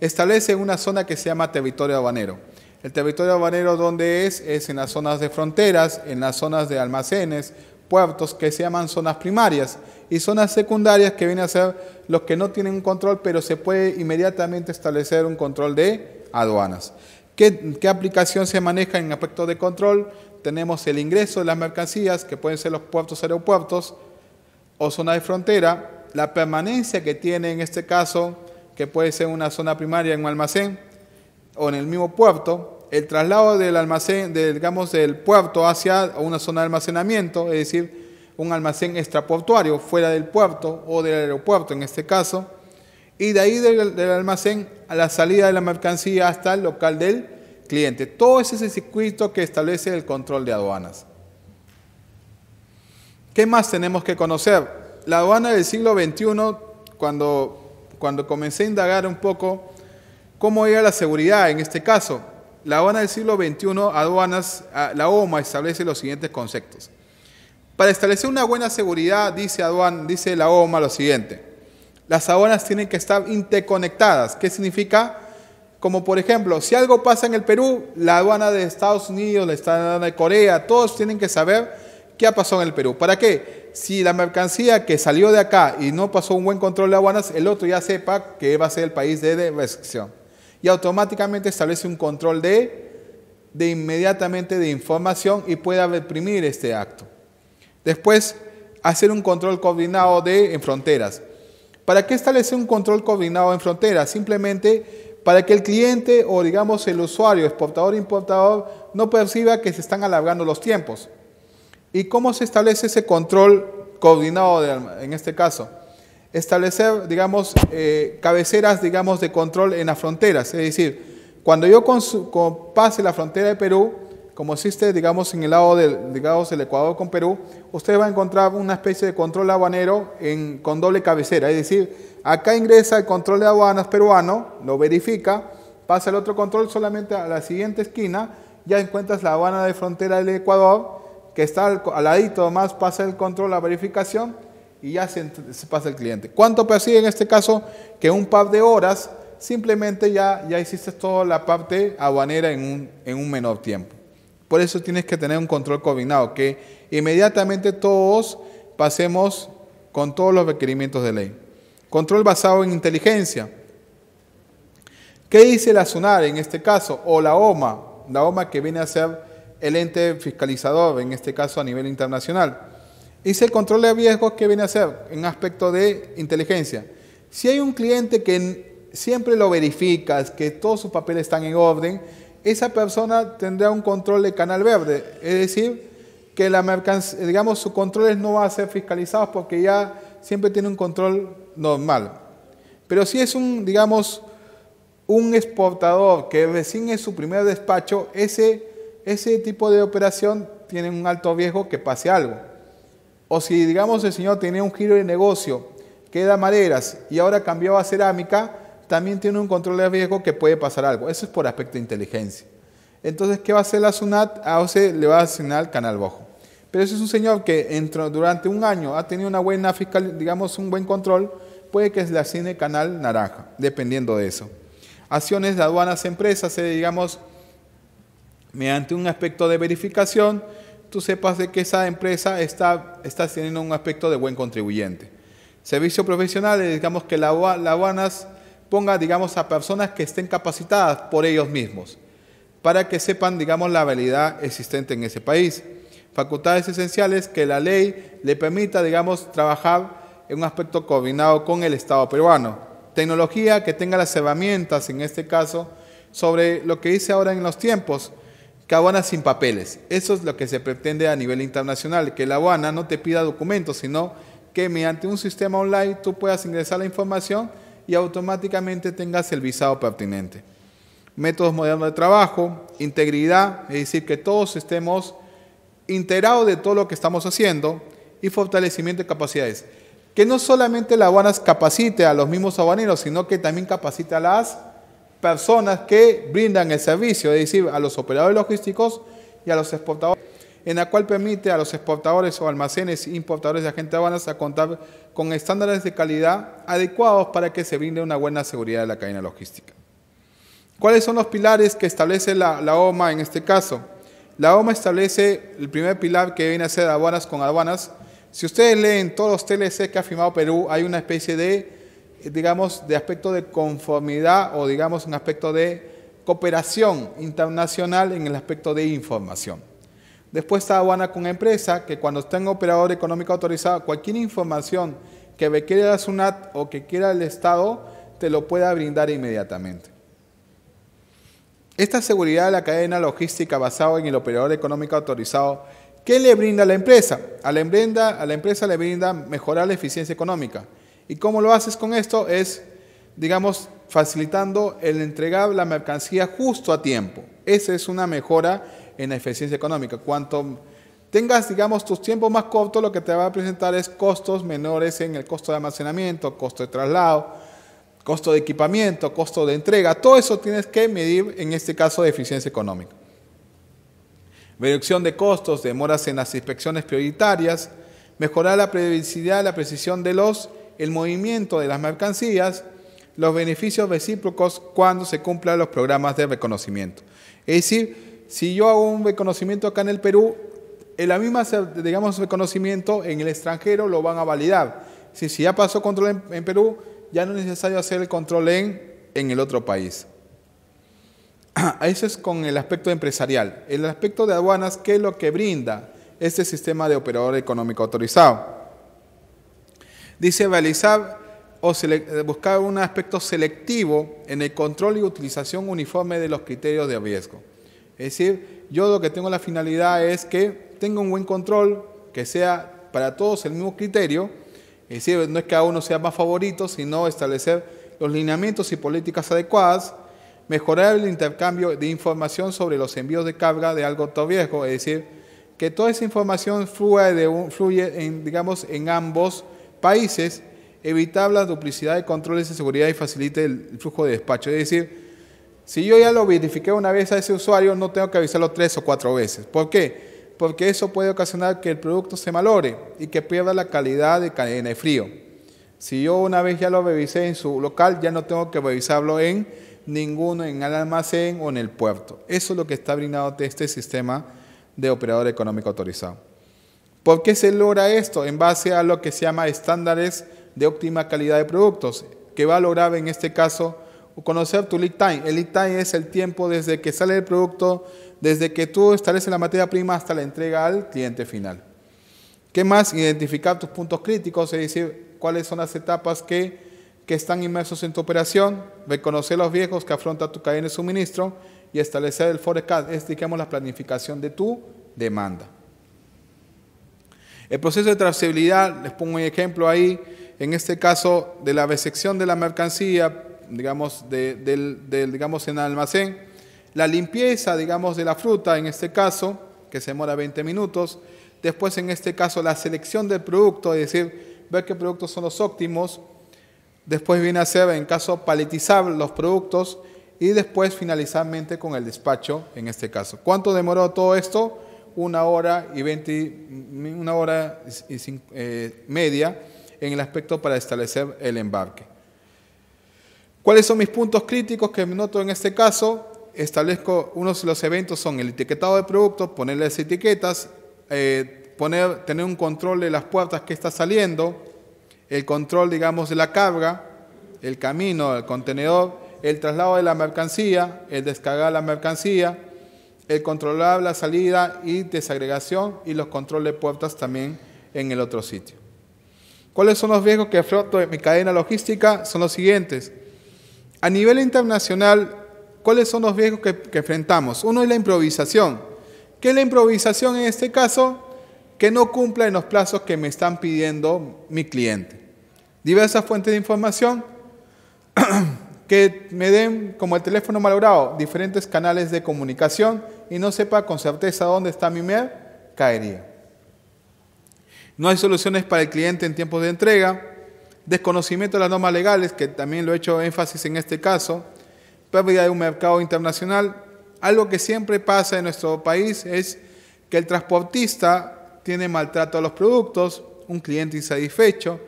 S1: Establece una zona que se llama territorio habanero. El territorio habanero donde es es en las zonas de fronteras, en las zonas de almacenes, puertos que se llaman zonas primarias y zonas secundarias que vienen a ser los que no tienen un control, pero se puede inmediatamente establecer un control de aduanas. ¿Qué, aplicación se maneja en aspecto de control? Tenemos el ingreso de las mercancías, que pueden ser los puertos, aeropuertos o zona de frontera, la permanencia que tiene en este caso, que puede ser una zona primaria en un almacén o en el mismo puerto, el traslado del almacén, digamos, del puerto hacia una zona de almacenamiento, es decir, un almacén extraportuario, fuera del puerto o del aeropuerto en este caso, y de ahí del, almacén a la salida de la mercancía hasta el local del cliente. Todo ese es el circuito que establece el control de aduanas. ¿Qué más tenemos que conocer? La aduana del siglo XXI, cuando, cuando comencé a indagar un poco cómo era la seguridad en este caso, la aduana del siglo XXI, aduanas, ah, la OMA establece los siguientes conceptos. Para establecer una buena seguridad, dice Aduan, dice la OMA lo siguiente. Las aduanas tienen que estar interconectadas. ¿Qué significa? Como por ejemplo, si algo pasa en el Perú, la aduana de Estados Unidos, la aduana de Corea, todos tienen que saber qué ha pasado en el Perú. ¿Para qué? Si la mercancía que salió de acá y no pasó un buen control de aduanas, el otro ya sepa que va a ser el país de restricción. Y automáticamente establece un control de, de inmediatamente de información y pueda reprimir este acto. Después, hacer un control coordinado de, en fronteras. ¿Para qué establecer un control coordinado en fronteras? Simplemente para que el cliente o digamos el usuario, exportador, importador, no perciba que se están alargando los tiempos. ¿Y cómo se establece ese control coordinado en este caso? Establecer, digamos, eh, cabeceras, digamos, de control en las fronteras. Es decir, cuando yo pase la frontera de Perú, como existe, digamos, en el lado del, el Ecuador con Perú, usted va a encontrar una especie de control habanero con doble cabecera. Es decir, acá ingresa el control de aduanas peruano, lo verifica, pasa el otro control solamente a la siguiente esquina, ya encuentras la aduana de frontera del Ecuador, que está al, ladito más, pasa el control, la verificación y ya se, pasa el cliente. ¿Cuánto persigue en este caso? Que un par de horas simplemente ya, ya hiciste toda la parte aduanera en en un menor tiempo. Por eso tienes que tener un control combinado, que inmediatamente todos pasemos con todos los requerimientos de ley. Control basado en inteligencia. ¿Qué dice la SUNAR en este caso? O la OMA, la OMA que viene a ser el ente fiscalizador, en este caso a nivel internacional. Dice el control de riesgos que viene a ser en aspecto de inteligencia. Si hay un cliente que siempre lo verificas, que todos sus papeles están en orden, esa persona tendrá un control de canal verde, es decir, que la mercancía, digamos, sus controles no va a ser fiscalizados porque ya siempre tiene un control normal. Pero si es un, digamos, un exportador que recién es su primer despacho, ese, ese tipo de operación tiene un alto riesgo que pase algo. O si, digamos, el señor tenía un giro de negocio, que era maderas y ahora cambiaba a cerámica, también tiene un control de riesgo que puede pasar algo. Eso es por aspecto de inteligencia. Entonces, ¿qué va a hacer la SUNAT? A OCE le va a asignar canal bajo. Pero si es un señor que entró durante un año ha tenido una buena fiscal, digamos, un buen control, puede que le asigne canal naranja, dependiendo de eso. Acciones de aduanas empresas, eh, digamos, mediante un aspecto de verificación, tú sepas de que esa empresa está, está teniendo un aspecto de buen contribuyente. Servicios profesionales, eh, digamos que las la aduanas ponga, digamos, a personas que estén capacitadas por ellos mismos, para que sepan, digamos, la habilidad existente en ese país. Facultades esenciales que la ley le permita, digamos, trabajar en un aspecto coordinado con el Estado peruano. Tecnología que tenga las herramientas, en este caso, sobre lo que dice ahora en los tiempos, que sin papeles. Eso es lo que se pretende a nivel internacional, que la aduana no te pida documentos, sino que mediante un sistema online tú puedas ingresar la información y automáticamente tengas el visado pertinente. Métodos modernos de trabajo, integridad, es decir, que todos estemos integrados de todo lo que estamos haciendo y fortalecimiento de capacidades. Que no solamente la aduanas capacite a los mismos aduaneros, sino que también capacite a las personas que brindan el servicio, es decir, a los operadores logísticos y a los exportadores en la cual permite a los exportadores o almacenes e importadores de agentes de aduanas a contar con estándares de calidad adecuados para que se brinde una buena seguridad de la cadena logística. ¿Cuáles son los pilares que establece la, la OMA en este caso? La OMA establece el primer pilar que viene a ser aduanas con aduanas. Si ustedes leen todos los TLC que ha firmado Perú, hay una especie de, digamos, de aspecto de conformidad o digamos un aspecto de cooperación internacional en el aspecto de información. Después está aduana con empresa, que cuando tenga operador económico autorizado, cualquier información que requiera la SUNAT o que quiera el Estado, te lo pueda brindar inmediatamente. Esta seguridad de la cadena logística basada en el operador económico autorizado, ¿qué le brinda a la empresa? A la, a la empresa le brinda mejorar la eficiencia económica. ¿Y cómo lo haces con esto? Es, digamos, facilitando el entregar la mercancía justo a tiempo. Esa es una mejora en la eficiencia económica. Cuanto tengas, digamos, tus tiempos más cortos, lo que te va a presentar es costos menores en el costo de almacenamiento, costo de traslado, costo de equipamiento, costo de entrega. Todo eso tienes que medir en este caso de eficiencia económica. Reducción de costos, demoras en las inspecciones prioritarias, mejorar la previsibilidad, la precisión de los, el movimiento de las mercancías, los beneficios recíprocos cuando se cumplan los programas de reconocimiento. Es decir, si yo hago un reconocimiento acá en el Perú, en la misma, digamos, reconocimiento en el extranjero lo van a validar. Si, ya pasó control en, Perú, ya no es necesario hacer el control en, en el otro país. (clears throat) Eso es con el aspecto empresarial. El aspecto de aduanas, ¿qué es lo que brinda este sistema de operador económico autorizado? Dice realizar o eh, buscar un aspecto selectivo en el control y utilización uniforme de los criterios de riesgo. Es decir, yo lo que tengo la finalidad es que tenga un buen control, que sea para todos el mismo criterio. Es decir, no es que a uno sea más favorito, sino establecer los lineamientos y políticas adecuadas, mejorar el intercambio de información sobre los envíos de carga de algo todo viejo es decir, que toda esa información fluya de en, digamos, en ambos países, evitar la duplicidad de controles de seguridad y facilite el flujo de despacho. Es decir, si yo ya lo verifiqué una vez a ese usuario, no tengo que avisarlo tres o cuatro veces. ¿Por qué? Porque eso puede ocasionar que el producto se malore y que pierda la calidad de cadena de frío. Si yo una vez ya lo revisé en su local, ya no tengo que revisarlo en ninguno, en el almacén o en el puerto. Eso es lo que está brindado de este sistema de operador económico autorizado. ¿Por qué se logra esto? En base a lo que se llama estándares de óptima calidad de productos, que va a lograr en este caso conocer tu lead time. El lead time es el tiempo desde que sale el producto, desde que tú estableces la materia prima hasta la entrega al cliente final. ¿Qué más? Identificar tus puntos críticos, es decir, cuáles son las etapas que, están inmersos en tu operación, reconocer los viejos que afronta tu cadena de suministro y establecer el forecast, es digamos la planificación de tu demanda. El proceso de trazabilidad, les pongo un ejemplo ahí, en este caso de la resección de la mercancía digamos, del, digamos, en almacén. La limpieza, digamos, de la fruta, en este caso, que se demora 20 minutos. Después, en este caso, la selección del producto, es decir, ver qué productos son los óptimos. Después viene a ser, en caso, paletizar los productos. Y después, finalizadamente con el despacho, en este caso. ¿Cuánto demoró todo esto? Una hora y 20, una hora y eh, media en el aspecto para establecer el embarque. ¿Cuáles son mis puntos críticos que noto en este caso? Establezco unos de los eventos son el etiquetado de productos, ponerles las etiquetas, eh, tener un control de las puertas que está saliendo, el control, digamos, de la carga, el camino, el contenedor, el traslado de la mercancía, el descargar la mercancía, el controlar la salida y desagregación y los controles de puertas también en el otro sitio. ¿Cuáles son los riesgos que afronto en mi cadena logística? Son los siguientes a nivel internacional, ¿cuáles son los riesgos que, enfrentamos? Uno es la improvisación. ¿Qué es la improvisación en este caso? Que no cumpla en los plazos que me están pidiendo mi cliente. Diversas fuentes de información (clears throat) que me den, como el teléfono malogrado, diferentes canales de comunicación y no sepa con certeza dónde está mi mail caería. No hay soluciones para el cliente en tiempos de entrega desconocimiento de las normas legales, que también lo he hecho énfasis en este caso, pérdida de un mercado internacional. Algo que siempre pasa en nuestro país es que el transportista tiene maltrato a los productos, un cliente insatisfecho,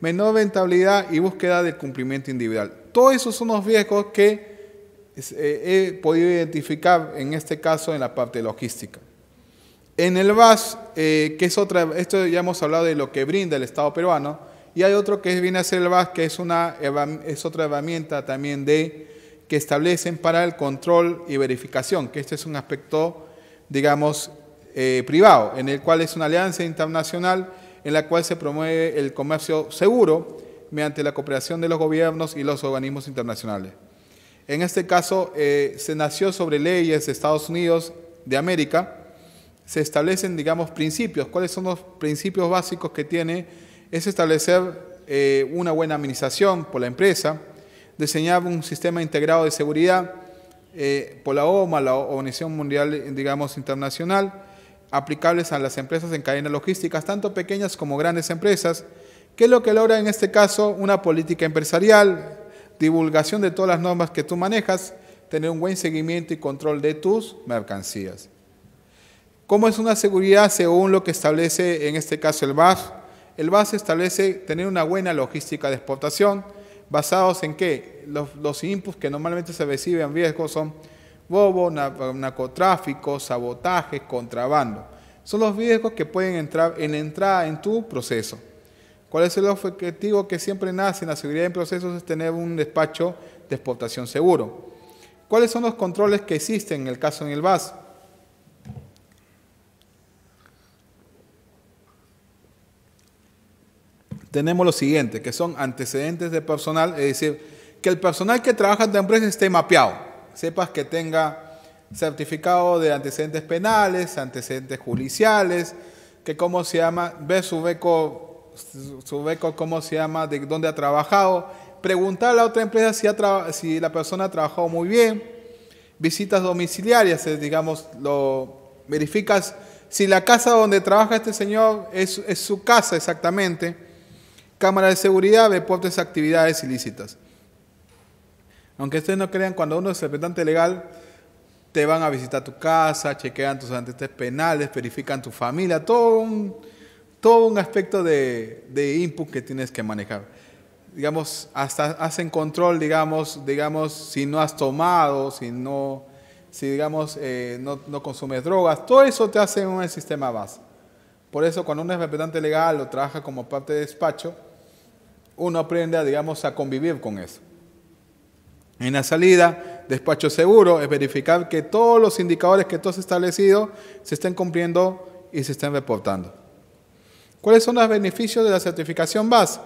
S1: menor rentabilidad y búsqueda de cumplimiento individual. Todos esos son los riesgos que eh, he podido identificar en este caso en la parte logística. En el VAS, eh, que es otra, esto ya hemos hablado de lo que brinda el Estado peruano, y hay otro que viene a ser el VAS, que es, una, es otra herramienta también de, que establecen para el control y verificación, que este es un aspecto, digamos, eh, privado, en el cual es una alianza internacional en la cual se promueve el comercio seguro mediante la cooperación de los gobiernos y los organismos internacionales. En este caso, eh, se nació sobre leyes de Estados Unidos de América, se establecen, digamos, principios. ¿Cuáles son los principios básicos que tiene es establecer eh, una buena administración por la empresa, diseñar un sistema integrado de seguridad eh, por la OMA, la Organización Mundial, digamos, internacional, aplicables a las empresas en cadenas logísticas, tanto pequeñas como grandes empresas, que es lo que logra en este caso una política empresarial, divulgación de todas las normas que tú manejas, tener un buen seguimiento y control de tus mercancías. ¿Cómo es una seguridad según lo que establece en este caso el BAF? el BAS establece tener una buena logística de exportación, basados en que los, los inputs que normalmente se reciben riesgo son bobo, narcotráfico, sabotaje, contrabando. Son los riesgos que pueden entrar en entrada en tu proceso. ¿Cuál es el objetivo que siempre nace en la seguridad en procesos? Es tener un despacho de exportación seguro. ¿Cuáles son los controles que existen en el caso en el BAS? tenemos lo siguiente, que son antecedentes de personal, es decir, que el personal que trabaja en tu empresa esté mapeado, sepas que tenga certificado de antecedentes penales, antecedentes judiciales, que cómo se llama, ve su beco, su beco, cómo se llama, de dónde ha trabajado, preguntar a la otra empresa si, ha si la persona ha trabajado muy bien, visitas domiciliarias, digamos, lo verificas si la casa donde trabaja este señor es, es su casa exactamente, cámara de seguridad, deportes, actividades ilícitas. Aunque ustedes no crean, cuando uno es representante legal, te van a visitar tu casa, chequean tus antecedentes penales, verifican tu familia, todo un, todo un aspecto de, input que tienes que manejar. Digamos, hasta hacen control, digamos, digamos, si no has tomado, si no, si digamos, eh, no, consumes drogas, todo eso te hace un sistema base. Por eso cuando uno es representante legal lo trabaja como parte de despacho, uno aprende, digamos, a convivir con eso. En la salida, despacho seguro es verificar que todos los indicadores que tú has establecido se estén cumpliendo y se estén reportando. ¿Cuáles son los beneficios de la certificación BAS?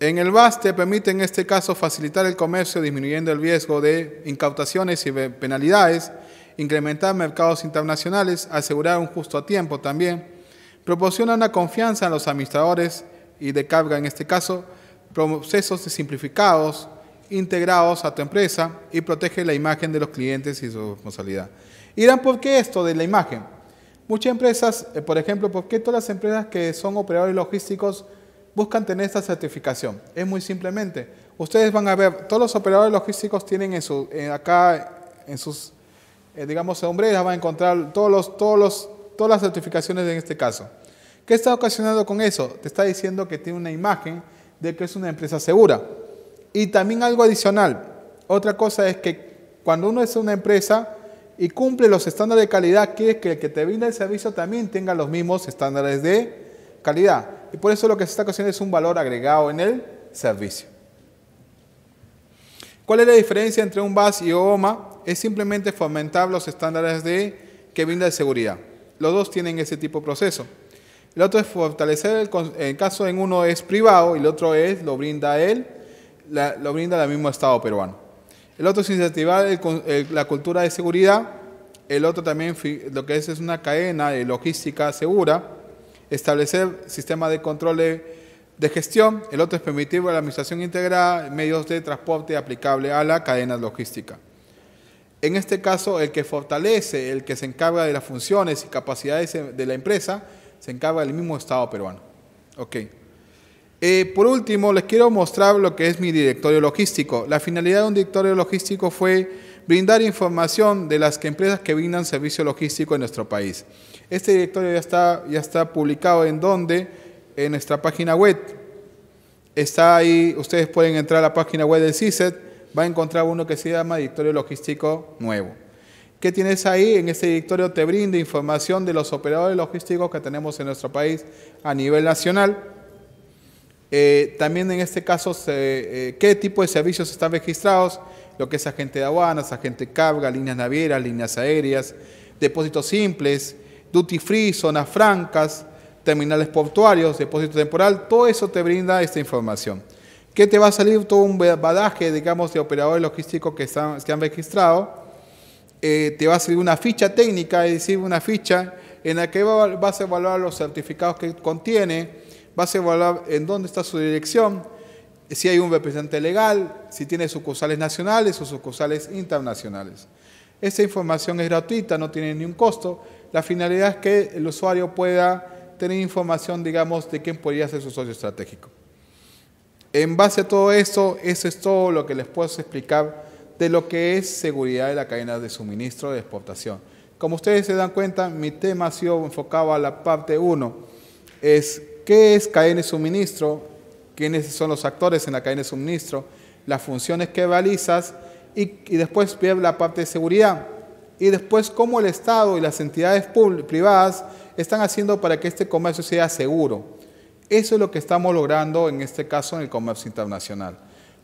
S1: En el BAS te permite en este caso facilitar el comercio disminuyendo el riesgo de incautaciones y penalidades, incrementar mercados internacionales, asegurar un justo a tiempo también, proporciona una confianza en los administradores y de carga en este caso, procesos simplificados, integrados a tu empresa y protege la imagen de los clientes y su responsabilidad. Y dan ¿por qué esto de la imagen? Muchas empresas, eh, por ejemplo, ¿por qué todas las empresas que son operadores logísticos buscan tener esta certificación? Es muy simplemente, ustedes van a ver, todos los operadores logísticos tienen en acá en sus, eh, digamos, hombreras, van a encontrar todos los, todos los, todas las certificaciones en este caso. ¿Qué está ocasionando con eso? Te está diciendo que tiene una imagen de que es una empresa segura. Y también algo adicional. Otra cosa es que cuando uno es una empresa y cumple los estándares de calidad, quieres que el que te brinda el servicio también tenga los mismos estándares de calidad. Y por eso lo que se está ocasionando es un valor agregado en el servicio. ¿Cuál es la diferencia entre un BAS y OMA? Es simplemente fomentar los estándares de que brinda de seguridad. Los dos tienen ese tipo de proceso. El otro es fortalecer el, caso en uno es privado y el otro es lo brinda él, lo brinda el mismo Estado peruano. El otro es incentivar la cultura de seguridad. El otro también lo que es es una cadena de logística segura. Establecer sistemas de control de, gestión. El otro es permitir a la administración integrada medios de transporte aplicable a la cadena logística. En este caso, el que fortalece, el que se encarga de las funciones y capacidades de la empresa, se encarga del mismo Estado peruano. Eh, por último, les quiero mostrar lo que es mi directorio logístico. La finalidad de un directorio logístico fue brindar información de las empresas que brindan servicio logístico en nuestro país. Este directorio ya está, ya está publicado en donde? En nuestra página web. Está ahí, ustedes pueden entrar a la página web del CISET, va a encontrar uno que se llama Directorio Logístico Nuevo. ¿Qué tienes ahí en este directorio te brinda información de los operadores logísticos que tenemos en nuestro país a nivel nacional. Eh, también en este caso, eh, qué tipo de servicios están registrados, lo que es agente de aduanas, agente carga, líneas navieras, líneas aéreas, depósitos simples, duty free, zonas francas, terminales portuarios, depósito temporal, todo eso te brinda esta información. ¿Qué te va a salir todo un badaje, digamos, de operadores logísticos que, están, que han registrado? Eh, te va a salir una ficha técnica, es decir, una ficha en la que vas a evaluar los certificados que contiene, vas a evaluar en dónde está su dirección, si hay un representante legal, si tiene sucursales nacionales o sucursales internacionales. Esta información es gratuita, no tiene ningún costo. La finalidad es que el usuario pueda tener información, digamos, de quién podría ser su socio estratégico. En base a todo esto, eso es todo lo que les puedo explicar de lo que es seguridad de la cadena de suministro de exportación. Como ustedes se dan cuenta, mi tema ha sido enfocado a la parte 1, es qué es cadena de suministro, quiénes son los actores en la cadena de suministro, las funciones que realizas y, y después pierde la parte de seguridad y después cómo el Estado y las entidades privadas están haciendo para que este comercio sea seguro. Eso es lo que estamos logrando en este caso en el comercio internacional.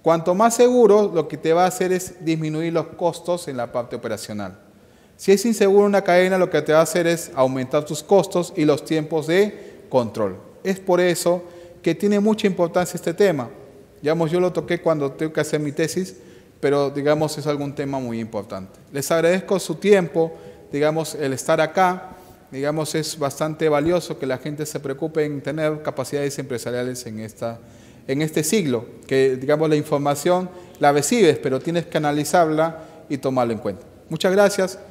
S1: Cuanto más seguro, lo que te va a hacer es disminuir los costos en la parte operacional. Si es inseguro una cadena, lo que te va a hacer es aumentar tus costos y los tiempos de control. Es por eso que tiene mucha importancia este tema. Digamos, yo lo toqué cuando tengo que hacer mi tesis, pero digamos es algún tema muy importante. Les agradezco su tiempo, digamos, el estar acá. Digamos, es bastante valioso que la gente se preocupe en tener capacidades empresariales en esta en este siglo, que digamos la información la recibes, pero tienes que analizarla y tomarla en cuenta. Muchas gracias.